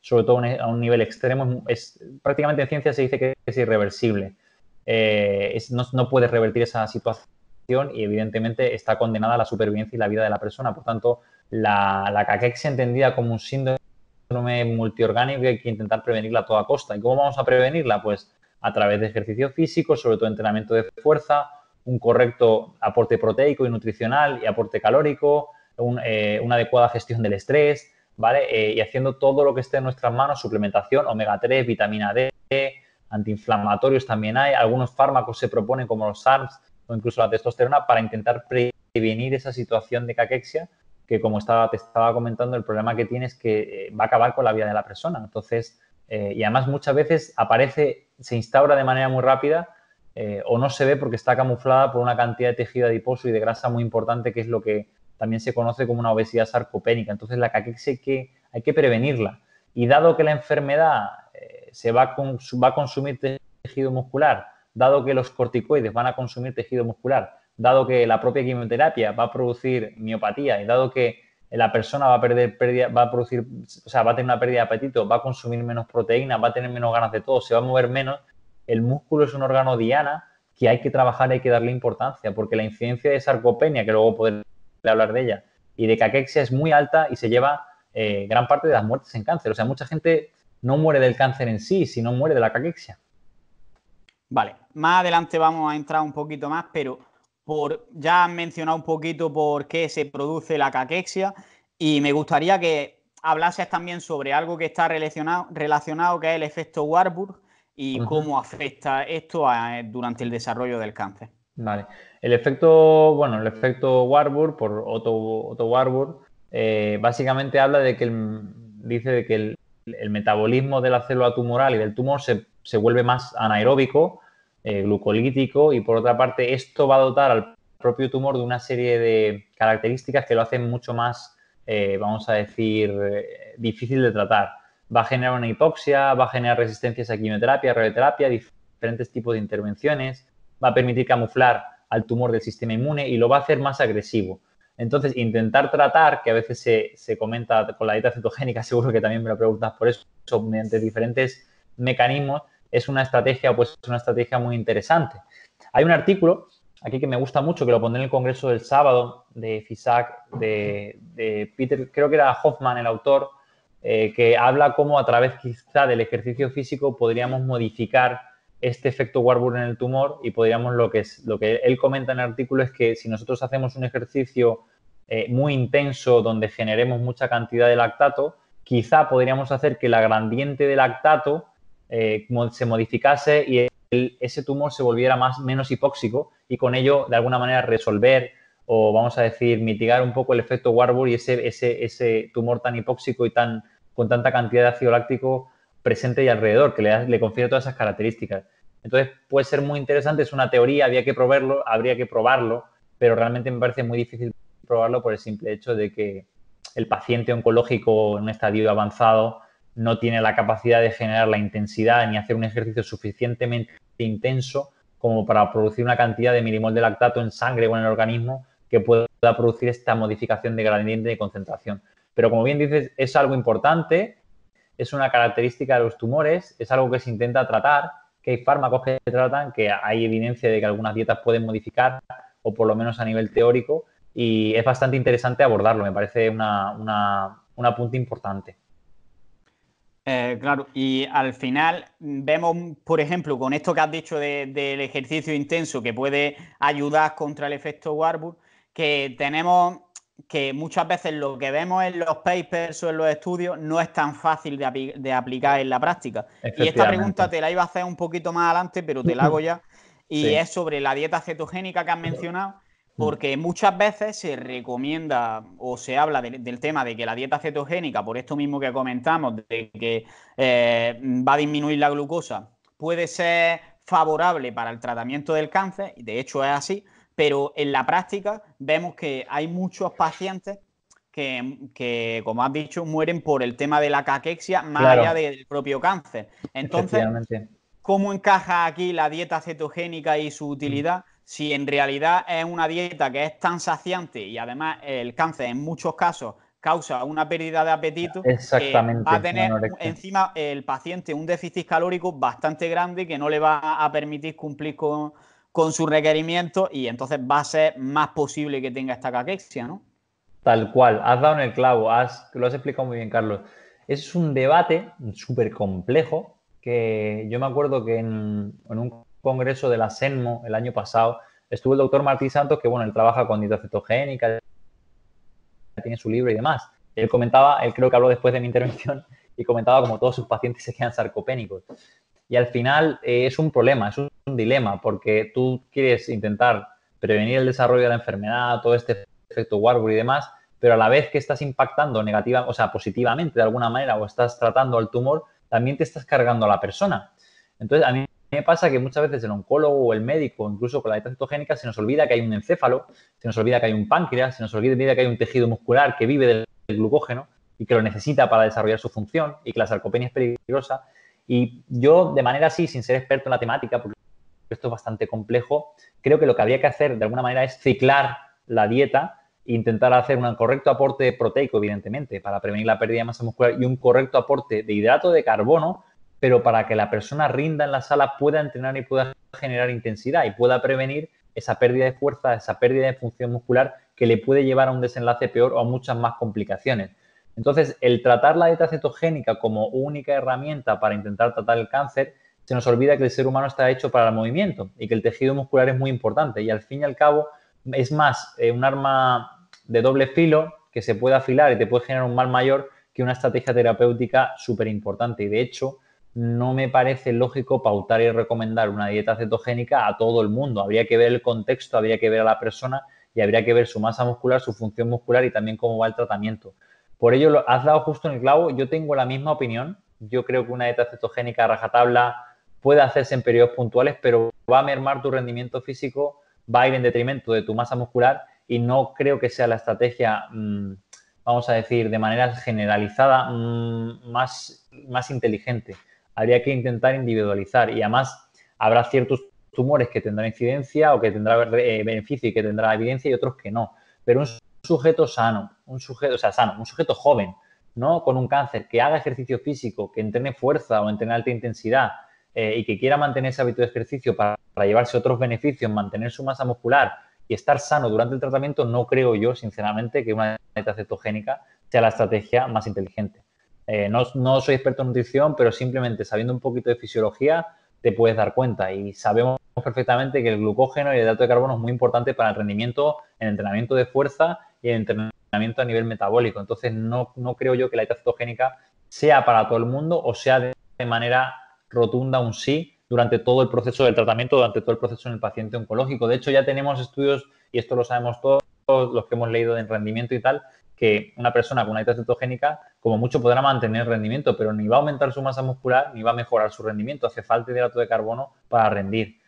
sobre todo a un e, nivel extremo, es, prácticamente en ciencia se dice que es irreversible. Eh, no, puedes revertir esa situación y evidentemente está condenada la supervivencia y la vida de la persona. Por tanto, la, la caquexia entendida como un síndrome multiorgánico hay que intentar prevenirla a toda costa. ¿Y cómo vamos a prevenirla? Pues a través de ejercicio físico, sobre todo entrenamiento de fuerza, un correcto aporte proteico y nutricional y aporte calórico, eh, una adecuada gestión del estrés, ¿vale? Eh, y haciendo todo lo que esté en nuestras manos, suplementación, omega 3, vitamina D, antiinflamatorios también hay, algunos fármacos se proponen como los SARMs o incluso la testosterona para intentar prevenir esa situación de caquexia que como estaba, te estaba comentando, el problema que tiene es que eh, va a acabar con la vida de la persona. Entonces, y además muchas veces aparece, se instaura de manera muy rápida eh, o no se ve porque está camuflada por una cantidad de tejido adiposo y de grasa muy importante, que es lo que también se conoce como una obesidad sarcopénica. Entonces, la caquexia hay que, hay que prevenirla. Y dado que la enfermedad eh, se va a, va consumir tejido muscular, dado que los corticoides van a consumir tejido muscular, dado que la propia quimioterapia va a producir miopatía y dado que la persona va a perder pérdida, va a producir, o sea, va a tener una pérdida de apetito, va a consumir menos proteína, va a tener menos ganas de todo, se va a mover menos, el músculo es un órgano diana que hay que trabajar, hay que darle importancia, porque la incidencia de sarcopenia, que luego podré hablar de ella, y de caquexia es muy alta y se lleva eh, gran parte de las muertes en cáncer. O sea, mucha gente no muere del cáncer en sí, sino muere de la caquexia. Vale, más adelante vamos a entrar un poquito más, pero por, ya han mencionado un poquito por qué se produce la caquexia y me gustaría que hablases también sobre algo que está relacionado, relacionado que es el efecto Warburg, y cómo afecta esto durante el desarrollo del cáncer. Vale. El efecto, bueno, el efecto Warburg, por Otto, Otto Warburg, eh, básicamente habla de que el, dice de que el, metabolismo de la célula tumoral y del tumor se, vuelve más anaeróbico, eh, glucolítico, y por otra parte, esto va a dotar al propio tumor de una serie de características que lo hacen mucho más, eh, vamos a decir, difícil de tratar va a generar una hipoxia, va a generar resistencias a quimioterapia, radioterapia, diferentes tipos de intervenciones, va a permitir camuflar al tumor del sistema inmune y lo va a hacer más agresivo. Entonces, intentar tratar, que a veces se, comenta con la dieta cetogénica, seguro que también me lo preguntas por eso, mediante diferentes mecanismos, es una estrategia, pues una estrategia muy interesante. Hay un artículo aquí que me gusta mucho, que lo pondré en el congreso del sábado de FISAC, de, de Peter, creo que era Hoffman el autor, eh, que habla cómo a través quizá del ejercicio físico podríamos modificar este efecto Warburg en el tumor y podríamos lo que, es, lo que él comenta en el artículo es que si nosotros hacemos un ejercicio eh, muy intenso donde generemos mucha cantidad de lactato, quizá podríamos hacer que la gradiente de lactato eh, se modificase y ese tumor se volviera más, menos hipóxico y con ello de alguna manera resolver o vamos a decir mitigar un poco el efecto Warburg y ese, ese, ese tumor tan hipóxico y tan con tanta cantidad de ácido láctico presente y alrededor, que le, confiere todas esas características. Entonces puede ser muy interesante, es una teoría, había que probarlo, habría que probarlo, pero realmente me parece muy difícil probarlo por el simple hecho de que el paciente oncológico en un estadio avanzado no tiene la capacidad de generar la intensidad ni hacer un ejercicio suficientemente intenso como para producir una cantidad de milimol de lactato en sangre o en el organismo que pueda producir esta modificación de gradiente de concentración. Pero como bien dices, es algo importante, es una característica de los tumores, es algo que se intenta tratar, que hay fármacos que se tratan, que hay evidencia de que algunas dietas pueden modificar, o por lo menos a nivel teórico, y es bastante interesante abordarlo, me parece una, una, un apunte importante. Eh, claro, y al final vemos, por ejemplo, con esto que has dicho del ejercicio intenso que puede ayudar contra el efecto Warburg, que tenemos que muchas veces lo que vemos en los papers o en los estudios no es tan fácil de, aplicar en la práctica. Y esta pregunta te la iba a hacer un poquito más adelante, pero te la hago ya. Y es sobre la dieta cetogénica que has mencionado, mm. porque muchas veces se recomienda o se habla del tema de que la dieta cetogénica, por esto mismo que comentamos, de que eh, va a disminuir la glucosa, puede ser favorable para el tratamiento del cáncer, y de hecho es así, pero en la práctica vemos que hay muchos pacientes que, como has dicho, mueren por el tema de la caquexia más allá del propio cáncer. Entonces, ¿cómo encaja aquí la dieta cetogénica y su utilidad? Si en realidad es una dieta que es tan saciante y además el cáncer en muchos casos causa una pérdida de apetito, eh, Exactamente, va a tener encima el paciente un déficit calórico bastante grande que no le va a permitir cumplir con, con su requerimiento y entonces va a ser más posible que tenga esta caquexia, ¿no? Tal cual, has dado en el clavo, lo has explicado muy bien, Carlos. Es un debate súper complejo que yo me acuerdo que en, un congreso de la SENMO el año pasado estuvo el doctor Martín Santos, que bueno, él trabaja con dieta cetogénica, tiene su libro y demás. Él comentaba, él creo que habló después de mi intervención, y comentaba como todos sus pacientes se quedan sarcopénicos y al final eh, es un problema, es un, dilema, porque tú quieres intentar prevenir el desarrollo de la enfermedad, todo este efecto Warburg y demás, pero a la vez que estás impactando negativa, o sea, positivamente de alguna manera o estás tratando al tumor, también te estás cargando a la persona. Entonces, a mí me pasa que muchas veces el oncólogo o el médico, incluso con la dieta cetogénica, se nos olvida que hay un encéfalo, se nos olvida que hay un páncreas, se nos olvida que hay un tejido muscular que vive del glucógeno y que lo necesita para desarrollar su función y que la sarcopenia es peligrosa. Y yo, de manera así, sin ser experto en la temática, porque esto es bastante complejo, creo que lo que había que hacer de alguna manera es ciclar la dieta e intentar hacer un correcto aporte proteico, evidentemente, para prevenir la pérdida de masa muscular y un correcto aporte de hidrato de carbono, pero para que la persona rinda en la sala, pueda entrenar y pueda generar intensidad y pueda prevenir esa pérdida de fuerza, esa pérdida de función muscular que le puede llevar a un desenlace peor o a muchas más complicaciones. Entonces, el tratar la dieta cetogénica como única herramienta para intentar tratar el cáncer, se nos olvida que el ser humano está hecho para el movimiento y que el tejido muscular es muy importante. Y al fin y al cabo, es más eh, un arma de doble filo que se puede afilar y te puede generar un mal mayor que una estrategia terapéutica súper importante. Y de hecho, no me parece lógico pautar y recomendar una dieta cetogénica a todo el mundo. Habría que ver el contexto, habría que ver a la persona y habría que ver su masa muscular, su función muscular y también cómo va el tratamiento. Por ello, lo, has dado justo en el clavo. Yo tengo la misma opinión. Yo creo que una dieta cetogénica rajatabla puede hacerse en periodos puntuales, pero va a mermar tu rendimiento físico, va a ir en detrimento de tu masa muscular y no creo que sea la estrategia, mm, vamos a decir, de manera generalizada mm, más, más inteligente. Habría que intentar individualizar y además habrá ciertos tumores que tendrán incidencia o que tendrá eh, beneficio y que tendrá evidencia y otros que no. Pero un sujeto sano un sujeto, o sea, sano, un sujeto joven, ¿no? Con un cáncer, que haga ejercicio físico, que entrene fuerza o entrene alta intensidad eh, y que quiera mantener ese hábito de ejercicio para, llevarse otros beneficios, mantener su masa muscular y estar sano durante el tratamiento, no creo yo, sinceramente, que una dieta cetogénica sea la estrategia más inteligente. Eh, no, no, soy experto en nutrición, pero simplemente sabiendo un poquito de fisiología te puedes dar cuenta y sabemos perfectamente que el glucógeno y el hidrato de carbono es muy importante para el rendimiento, el entrenamiento de fuerza y el entrenamiento a nivel metabólico. Entonces, no, creo yo que la dieta cetogénica sea para todo el mundo o sea de, manera rotunda un sí durante todo el proceso del tratamiento, durante todo el proceso en el paciente oncológico. De hecho, ya tenemos estudios, y esto lo sabemos todos los que hemos leído de rendimiento y tal, que una persona con una dieta cetogénica, como mucho, podrá mantener rendimiento, pero ni va a aumentar su masa muscular ni va a mejorar su rendimiento. Hace falta hidrato de carbono para rendir.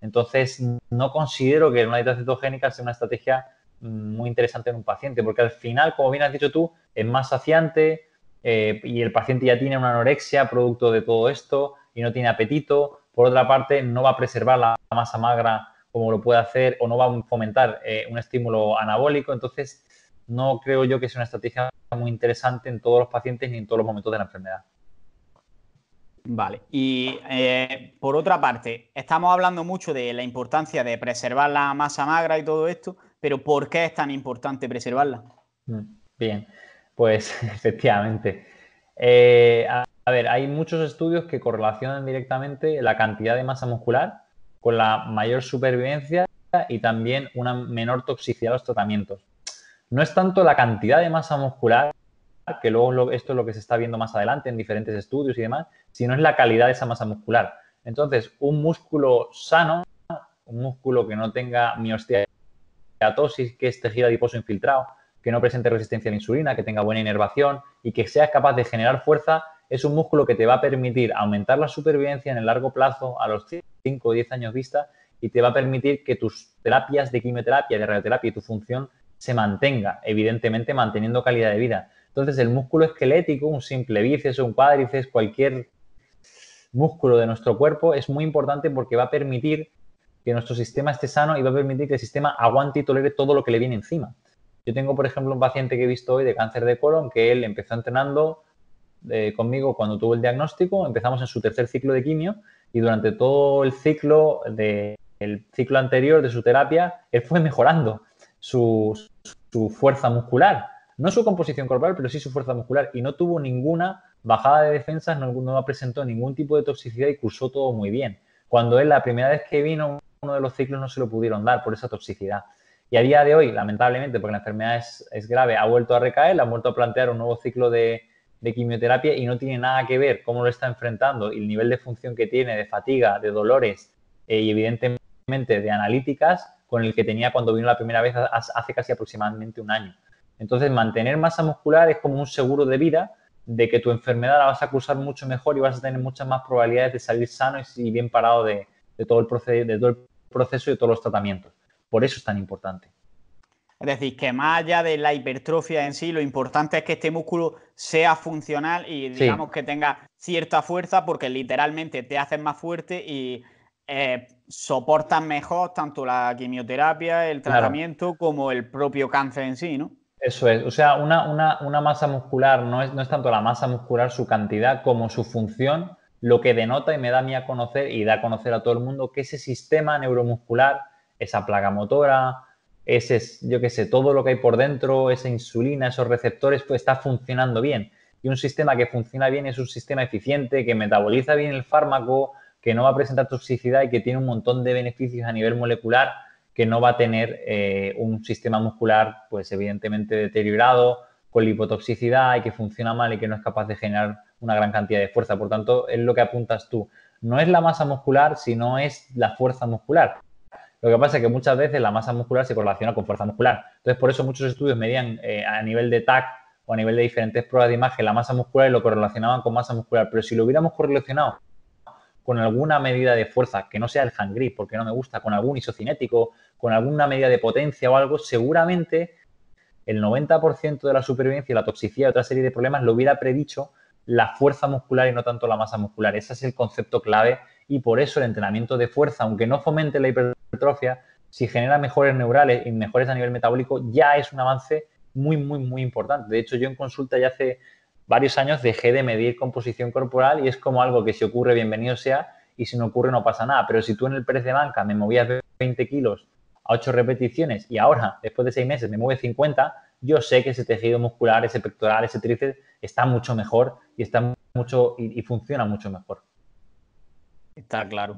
Entonces, no considero que una dieta cetogénica sea una estrategia mm, muy interesante en un paciente, porque al final, como bien has dicho tú, es más saciante eh, y el paciente ya tiene una anorexia producto de todo esto y no tiene apetito. Por otra parte, no va a preservar la masa magra como lo puede hacer o no va a fomentar eh, un estímulo anabólico. Entonces, no creo yo que sea una estrategia muy interesante en todos los pacientes ni en todos los momentos de la enfermedad. Vale, y eh, por otra parte, estamos hablando mucho de la importancia de preservar la masa magra y todo esto, pero ¿por qué es tan importante preservarla? Mm, bien, pues efectivamente. Eh, a, a, ver, hay muchos estudios que correlacionan directamente la cantidad de masa muscular con la mayor supervivencia y también una menor toxicidad a los tratamientos. No es tanto la cantidad de masa muscular, que luego esto es lo que se está viendo más adelante en diferentes estudios y demás, si no es la calidad de esa masa muscular. Entonces, un músculo sano, un músculo que no tenga miosteatosis, que es tejido adiposo infiltrado, que no presente resistencia a la insulina, que tenga buena inervación y que seas capaz de generar fuerza, es un músculo que te va a permitir aumentar la supervivencia en el largo plazo, a los 5 o 10 años vista, y te va a permitir que tus terapias de quimioterapia, de radioterapia y tu función se mantenga, evidentemente manteniendo calidad de vida. Entonces el músculo esquelético, un simple bíceps, un cuádriceps, cualquier músculo de nuestro cuerpo es muy importante porque va a permitir que nuestro sistema esté sano y va a permitir que el sistema aguante y tolere todo lo que le viene encima. Yo tengo, por ejemplo, un paciente que he visto hoy de cáncer de colon que él empezó entrenando eh, conmigo cuando tuvo el diagnóstico, empezamos en su tercer ciclo de quimio y durante todo el ciclo de, ciclo anterior de su terapia, él fue mejorando su, su fuerza muscular no su composición corporal, pero sí su fuerza muscular, y no tuvo ninguna bajada de defensas, no, presentó ningún tipo de toxicidad y cursó todo muy bien. Cuando él la primera vez que vino, uno de los ciclos no se lo pudieron dar por esa toxicidad. Y a día de hoy, lamentablemente, porque la enfermedad es, grave, ha vuelto a recaer, ha vuelto a plantear un nuevo ciclo de, quimioterapia y no tiene nada que ver cómo lo está enfrentando y el nivel de función que tiene, de fatiga, de dolores eh, y evidentemente de analíticas con el que tenía cuando vino la primera vez hace casi aproximadamente un año. Entonces, mantener masa muscular es como un seguro de vida de que tu enfermedad la vas a cruzar mucho mejor y vas a tener muchas más probabilidades de salir sano y bien parado de, todo, el proceso, de todo el proceso y de todos los tratamientos. Por eso es tan importante. Es decir, que más allá de la hipertrofia en sí, lo importante es que este músculo sea funcional y digamos que tenga cierta fuerza porque literalmente te haces más fuerte y eh, soportas mejor tanto la quimioterapia, el tratamiento como el propio cáncer en sí, ¿no? Eso es, o sea, una, masa muscular no es, no es tanto la masa muscular, su cantidad, como su función, lo que denota y me da a mí a conocer y da a conocer a todo el mundo que ese sistema neuromuscular, esa placa motora, ese, yo qué sé, todo lo que hay por dentro, esa insulina, esos receptores, pues está funcionando bien. Y un sistema que funciona bien es un sistema eficiente, que metaboliza bien el fármaco, que no va a presentar toxicidad y que tiene un montón de beneficios a nivel molecular que no va a tener eh, un sistema muscular, pues evidentemente deteriorado, con lipotoxicidad y que funciona mal y que no es capaz de generar una gran cantidad de fuerza. Por tanto, es lo que apuntas tú. No es la masa muscular, sino es la fuerza muscular. Lo que pasa es que muchas veces la masa muscular se correlaciona con fuerza muscular. Entonces, por eso muchos estudios medían eh, a nivel de TAC o a nivel de diferentes pruebas de imagen la masa muscular y lo correlacionaban con masa muscular. Pero si lo hubiéramos correlacionado con alguna medida de fuerza, que no sea el hand grip, porque no me gusta, con algún isocinético, con alguna medida de potencia o algo, seguramente el 90% de la supervivencia, la toxicidad y otra serie de problemas lo hubiera predicho la fuerza muscular y no tanto la masa muscular. Ese es el concepto clave y por eso el entrenamiento de fuerza, aunque no fomente la hipertrofia, si genera mejores neurales y mejores a nivel metabólico, ya es un avance muy, muy, muy importante. De hecho, yo en consulta ya hace varios años dejé de medir composición corporal y es como algo que si ocurre, bienvenido sea, y si no ocurre, no pasa nada. Pero si tú en el press de banca me movías 20 kilos a 8 repeticiones y ahora, después de 6 meses, me mueve 50, yo sé que ese tejido muscular, ese pectoral, ese tríceps está mucho mejor y, está mucho, y, y funciona mucho mejor. Está claro.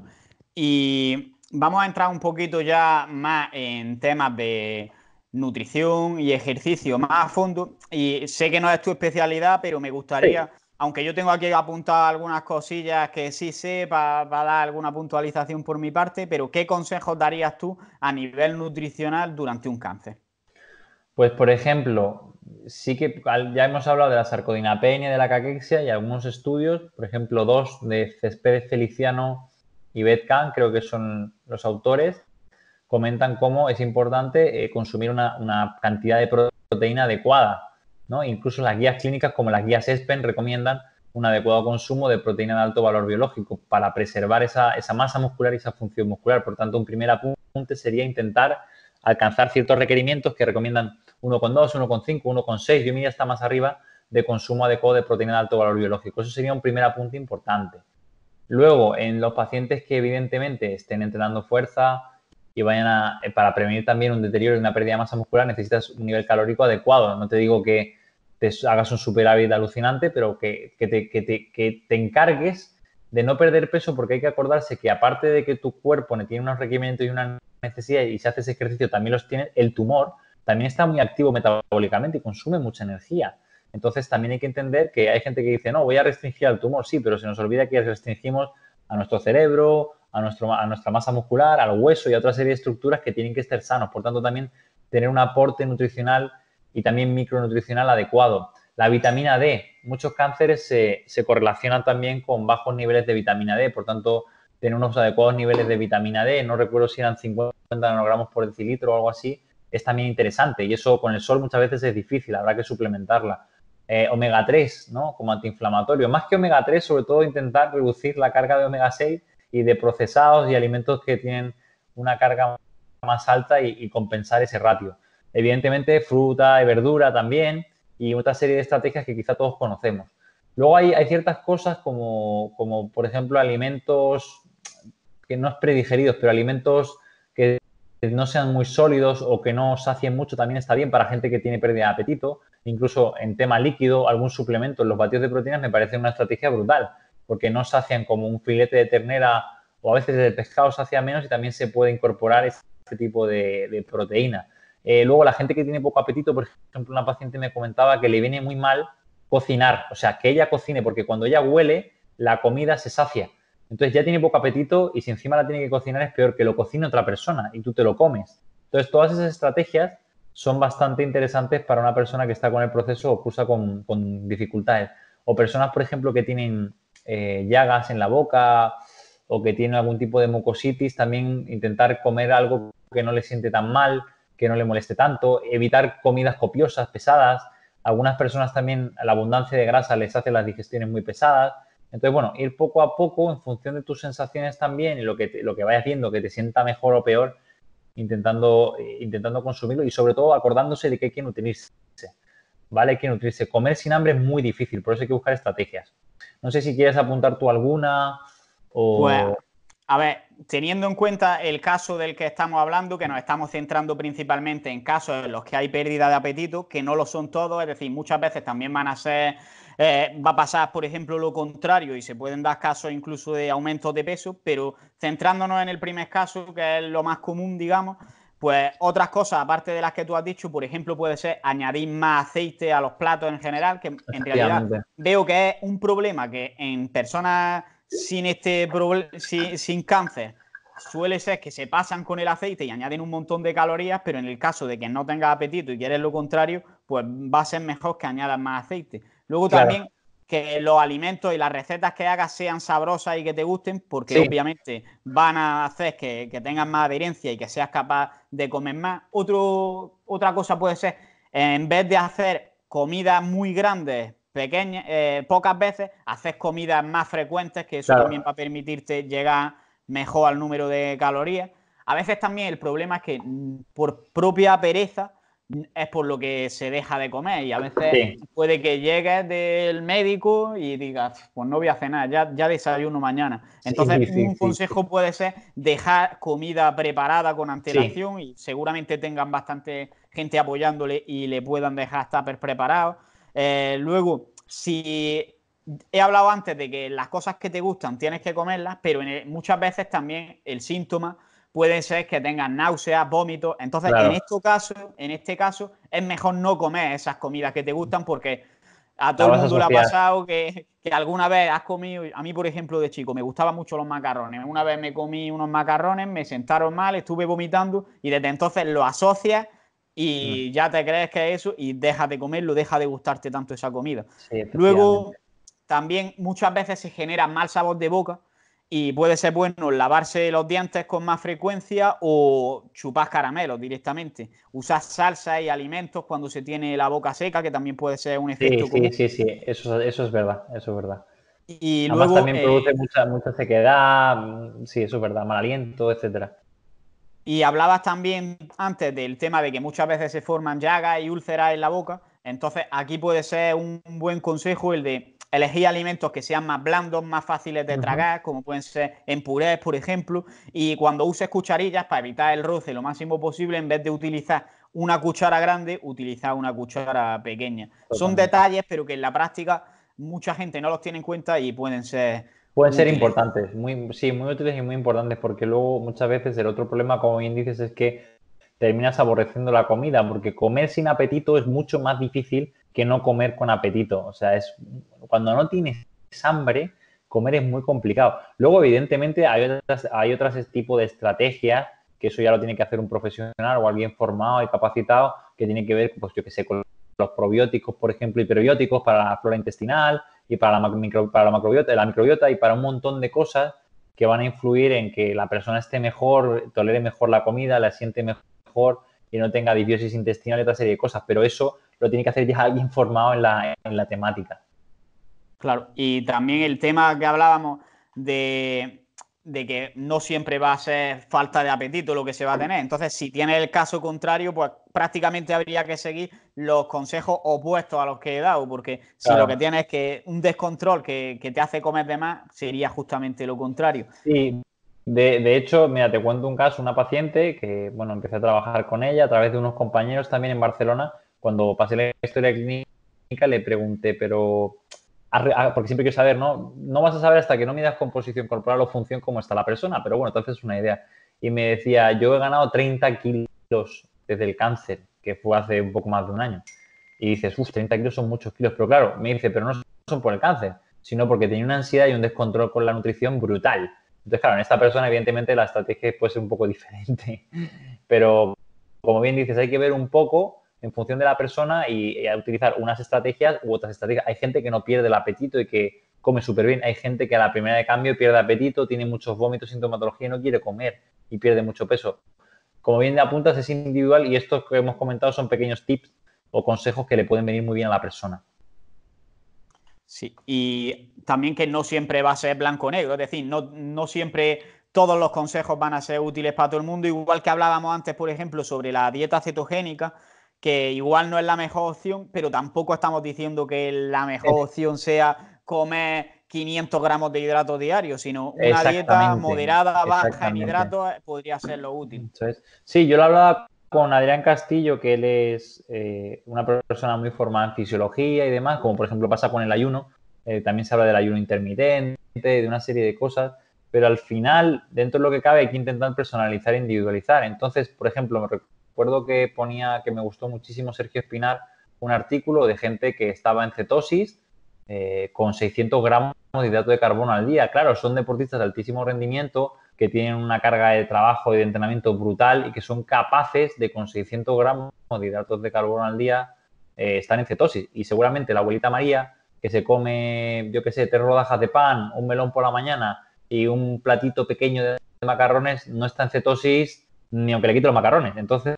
Y vamos a entrar un poquito ya más en temas de nutrición y ejercicio más a fondo. Y sé que no es tu especialidad, pero me gustaría, aunque yo tengo aquí apuntadas algunas cosillas que sí sé para dar alguna puntualización por mi parte, pero ¿qué consejos darías tú a nivel nutricional durante un cáncer? Pues, por ejemplo, sí que ya hemos hablado de la sarcodinapenia, de la caquexia y algunos estudios, por ejemplo, dos de Céspedes Feliciano y Betkan, creo que son los autores, comentan cómo es importante eh, consumir una, cantidad de proteína adecuada. Incluso las guías clínicas como las guías ESPEN recomiendan un adecuado consumo de proteína de alto valor biológico para preservar esa, masa muscular y esa función muscular. Por tanto, un primer apunte sería intentar alcanzar ciertos requerimientos que recomiendan 1,2, 1,5, 1,6, yo me está más arriba de consumo adecuado de proteína de alto valor biológico. Eso sería un primer apunte importante. Luego, en los pacientes que evidentemente estén entrenando fuerza, y vayan eh, para prevenir también un deterioro y una pérdida de masa muscular necesitas un nivel calórico adecuado. No te digo que te hagas un superávit alucinante, pero que, que, te, que te encargues de no perder peso porque hay que acordarse que aparte de que tu cuerpo tiene unos requerimientos y una necesidad y si haces ejercicio también los tiene, el tumor también está muy activo metabólicamente y consume mucha energía. Entonces también hay que entender que hay gente que dice, no, voy a restringir al tumor, sí, pero se nos olvida que restringimos a nuestro cerebro, a, nuestro, a nuestra masa muscular, al hueso y a otra serie de estructuras que tienen que estar sanos. Por tanto, también tener un aporte nutricional y también micronutricional adecuado. La vitamina D, muchos cánceres se, se correlacionan también con bajos niveles de vitamina D, por tanto, tener unos adecuados niveles de vitamina D, no recuerdo si eran 50 nanogramos por decilitro o algo así, es también interesante y eso con el sol muchas veces es difícil, habrá que suplementarla. Eh, omega 3, ¿no? Como antiinflamatorio. Más que omega 3, sobre todo intentar reducir la carga de omega 6 y de procesados y alimentos que tienen una carga más alta y, compensar ese ratio. Evidentemente, fruta y verdura también y otra serie de estrategias que quizá todos conocemos. Luego hay, ciertas cosas como, como, por ejemplo, alimentos que no es predigeridos, pero alimentos que no sean muy sólidos o que no sacien mucho también está bien para gente que tiene pérdida de apetito. Incluso en tema líquido, algún suplemento, los batidos de proteínas me parece una estrategia brutal porque no sacian como un filete de ternera o a veces de pescado sacia menos y también se puede incorporar este tipo de, proteína. Eh, luego, la gente que tiene poco apetito, por ejemplo, una paciente me comentaba que le viene muy mal cocinar, o sea, que ella cocine, porque cuando ella huele, la comida se sacia. Entonces ya tiene poco apetito y si encima la tiene que cocinar es peor que lo cocine otra persona y tú te lo comes. Entonces todas esas estrategias son bastante interesantes para una persona que está con el proceso o cursa con, con dificultades. O personas, por ejemplo, que tienen llagas eh, en la boca o que tiene algún tipo de mucositis, también intentar comer algo que no le siente tan mal, que no le moleste tanto, evitar comidas copiosas, pesadas. Algunas personas también la abundancia de grasa les hace las digestiones muy pesadas. Entonces, bueno, ir poco a poco en función de tus sensaciones también y lo que, lo que vayas viendo, que te sienta mejor o peor, intentando, eh, intentando consumirlo y sobre todo acordándose de que hay que ¿Vale? Hay que nutrirse. Comer sin hambre es muy difícil, por eso hay que buscar estrategias. No sé si quieres apuntar tú alguna o... Pues, a ver, teniendo en cuenta el caso del que estamos hablando, que nos estamos centrando principalmente en casos en los que hay pérdida de apetito, que no lo son todos, es decir, muchas veces también van a ser, eh, va a pasar, por ejemplo, lo contrario y se pueden dar casos incluso de aumentos de peso, pero centrándonos en el primer caso, que es lo más común, digamos, pues otras cosas, aparte de las que tú has dicho, por ejemplo, puede ser añadir más aceite a los platos en general, que en realidad veo que es un problema que en personas sin este sin, sin cáncer suele ser que se pasan con el aceite y añaden un montón de calorías, pero en el caso de que no tengas apetito y quieres lo contrario, pues va a ser mejor que añadan más aceite. Luego también que los alimentos y las recetas que hagas sean sabrosas y que te gusten, porque obviamente van a hacer que, que, tengas más adherencia y que seas capaz de comer más. Otro, otra cosa puede ser, en vez de hacer comidas muy grandes, pequeñas, eh, pocas veces, haces comidas más frecuentes, que eso también va a permitirte llegar mejor al número de calorías. A veces también el problema es que mm, por propia pereza, es por lo que se deja de comer y a veces puede que llegues del médico y digas, pues no voy a cenar, ya, ya desayuno mañana. Entonces, un consejo puede ser dejar comida preparada con antelación y seguramente tengan bastante gente apoyándole y le puedan dejar tupper preparado. Eh, luego, si he hablado antes de que las cosas que te gustan tienes que comerlas, pero muchas veces también el síntoma Puede ser que tengan náuseas, vómitos. Entonces, en, este caso, en este caso, es mejor no comer esas comidas que te gustan porque a todo el mundo le ha pasado que, alguna vez has comido. A mí, por ejemplo, de chico, me gustaban mucho los macarrones. Una vez me comí unos macarrones, me sentaron mal, estuve vomitando y desde entonces lo asocias y mm. ya te crees que es eso y deja de comerlo, deja de gustarte tanto esa comida. Luego, también muchas veces se genera mal sabor de boca y puede ser bueno lavarse los dientes con más frecuencia o chupar caramelos directamente. Usar salsa y alimentos cuando se tiene la boca seca, que también puede ser un efecto. Sí, sí, sí, Eso, es verdad, eso es verdad. Y Además, luego, también eh, produce mucha, mucha sequedad, mm, sí, eso es verdad, mal aliento, etcétera. Y hablabas también antes del tema de que muchas veces se forman llagas y úlceras en la boca. Entonces, aquí puede ser un buen consejo el de elegir alimentos que sean más blandos, más fáciles de tragar, como pueden ser en purés, por ejemplo, y cuando uses cucharillas para evitar el roce lo máximo posible, en vez de utilizar una cuchara grande, utilizar una cuchara pequeña. Son detalles, pero que en la práctica mucha gente no los tiene en cuenta y pueden ser... Pueden ser importantes, muy, sí, muy útiles y muy importantes, porque luego muchas veces el otro problema, como bien dices, es que terminas aborreciendo la comida, porque comer sin apetito es mucho más difícil que no comer con apetito. O sea, es cuando no tienes hambre, comer es muy complicado. Luego, evidentemente, hay otras, hay tipo de estrategias que eso ya lo tiene que hacer un profesional o alguien formado y capacitado que tiene que ver, pues yo que sé, con los probióticos, por ejemplo, y prebióticos para la flora intestinal y para la, para la microbiota la microbiota y para un montón de cosas que van a influir en que la persona esté mejor, tolere mejor la comida, la siente mejor ...que no tenga disbiosis intestinal y otra serie de cosas, pero eso lo tiene que hacer ya alguien formado en la, en la temática. Claro, y también el tema que hablábamos de, de que no siempre va a ser falta de apetito lo que se va a tener. Entonces, si tiene el caso contrario, pues prácticamente habría que seguir los consejos opuestos a los que he dado, porque si lo que tienes es que un descontrol que, te hace comer de más, sería justamente lo contrario. Sí, de, hecho, mira, te cuento un caso, una paciente que, bueno, empecé a trabajar con ella a través de unos compañeros también en Barcelona. Cuando pasé la historia clínica le pregunté, pero, porque siempre quiero saber, ¿no? No vas a saber hasta que no me das composición corporal o función como está la persona, pero bueno, entonces es una idea. Y me decía, yo he ganado 30 kilos desde el cáncer, que fue hace un poco más de un año. Y dices, uff, 30 kilos son muchos kilos, pero claro, me dice, pero no son por el cáncer, sino porque tenía una ansiedad y un descontrol con la nutrición brutal. Entonces, claro, en esta persona, evidentemente, la estrategia puede ser un poco diferente. Pero, como bien dices, hay que ver un poco en función de la persona y, utilizar unas estrategias u otras estrategias. Hay gente que no pierde el apetito y que come súper bien. Hay gente que a la primera de cambio pierde apetito, tiene muchos vómitos, sintomatología y no quiere comer y pierde mucho peso. Como bien apuntas, es individual y estos que hemos comentado son pequeños tips o consejos que le pueden venir muy bien a la persona. Sí, y también que no siempre va a ser blanco-negro, es decir, no, no siempre todos los consejos van a ser útiles para todo el mundo, igual que hablábamos antes, por ejemplo, sobre la dieta cetogénica, que igual no es la mejor opción, pero tampoco estamos diciendo que la mejor opción sea comer 500 gramos de hidratos diarios, sino una dieta moderada, baja en hidratos, eh, podría ser lo útil. Sí, yo lo hablaba con Adrián Castillo, que él es eh, una persona muy formada en fisiología y demás, como por ejemplo pasa con el ayuno, eh, también se habla del ayuno intermitente, de una serie de cosas, pero al final, dentro de lo que cabe, hay que intentar personalizar e individualizar. Entonces, por ejemplo, me recuerdo que ponía, que me gustó muchísimo Sergio Espinar, un artículo de gente que estaba en cetosis eh, con 600 gramos de hidrato de carbono al día. Claro, son deportistas de altísimo rendimiento, que tienen una carga de trabajo y de entrenamiento brutal y que son capaces de con 600 gramos de hidratos de carbono al día eh, ...están en cetosis. Y seguramente la abuelita María, que se come, yo qué sé, tres rodajas de pan, un melón por la mañana y un platito pequeño de macarrones, no está en cetosis ni aunque le quite los macarrones. Entonces,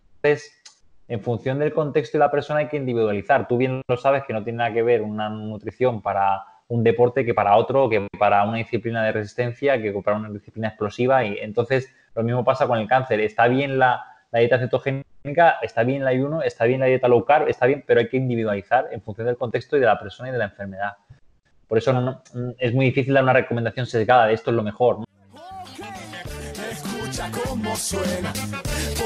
en función del contexto y la persona hay que individualizar. Tú bien lo sabes que no tiene nada que ver una nutrición para un deporte que para otro, que para una disciplina de resistencia, que para una disciplina explosiva. Y entonces lo mismo pasa con el cáncer. Está bien la, dieta cetogénica, está bien el ayuno, está bien la dieta low carb, está bien, pero hay que individualizar en función del contexto y de la persona y de la enfermedad. Por eso es muy difícil dar una recomendación sesgada de esto es lo mejor. Escucha suena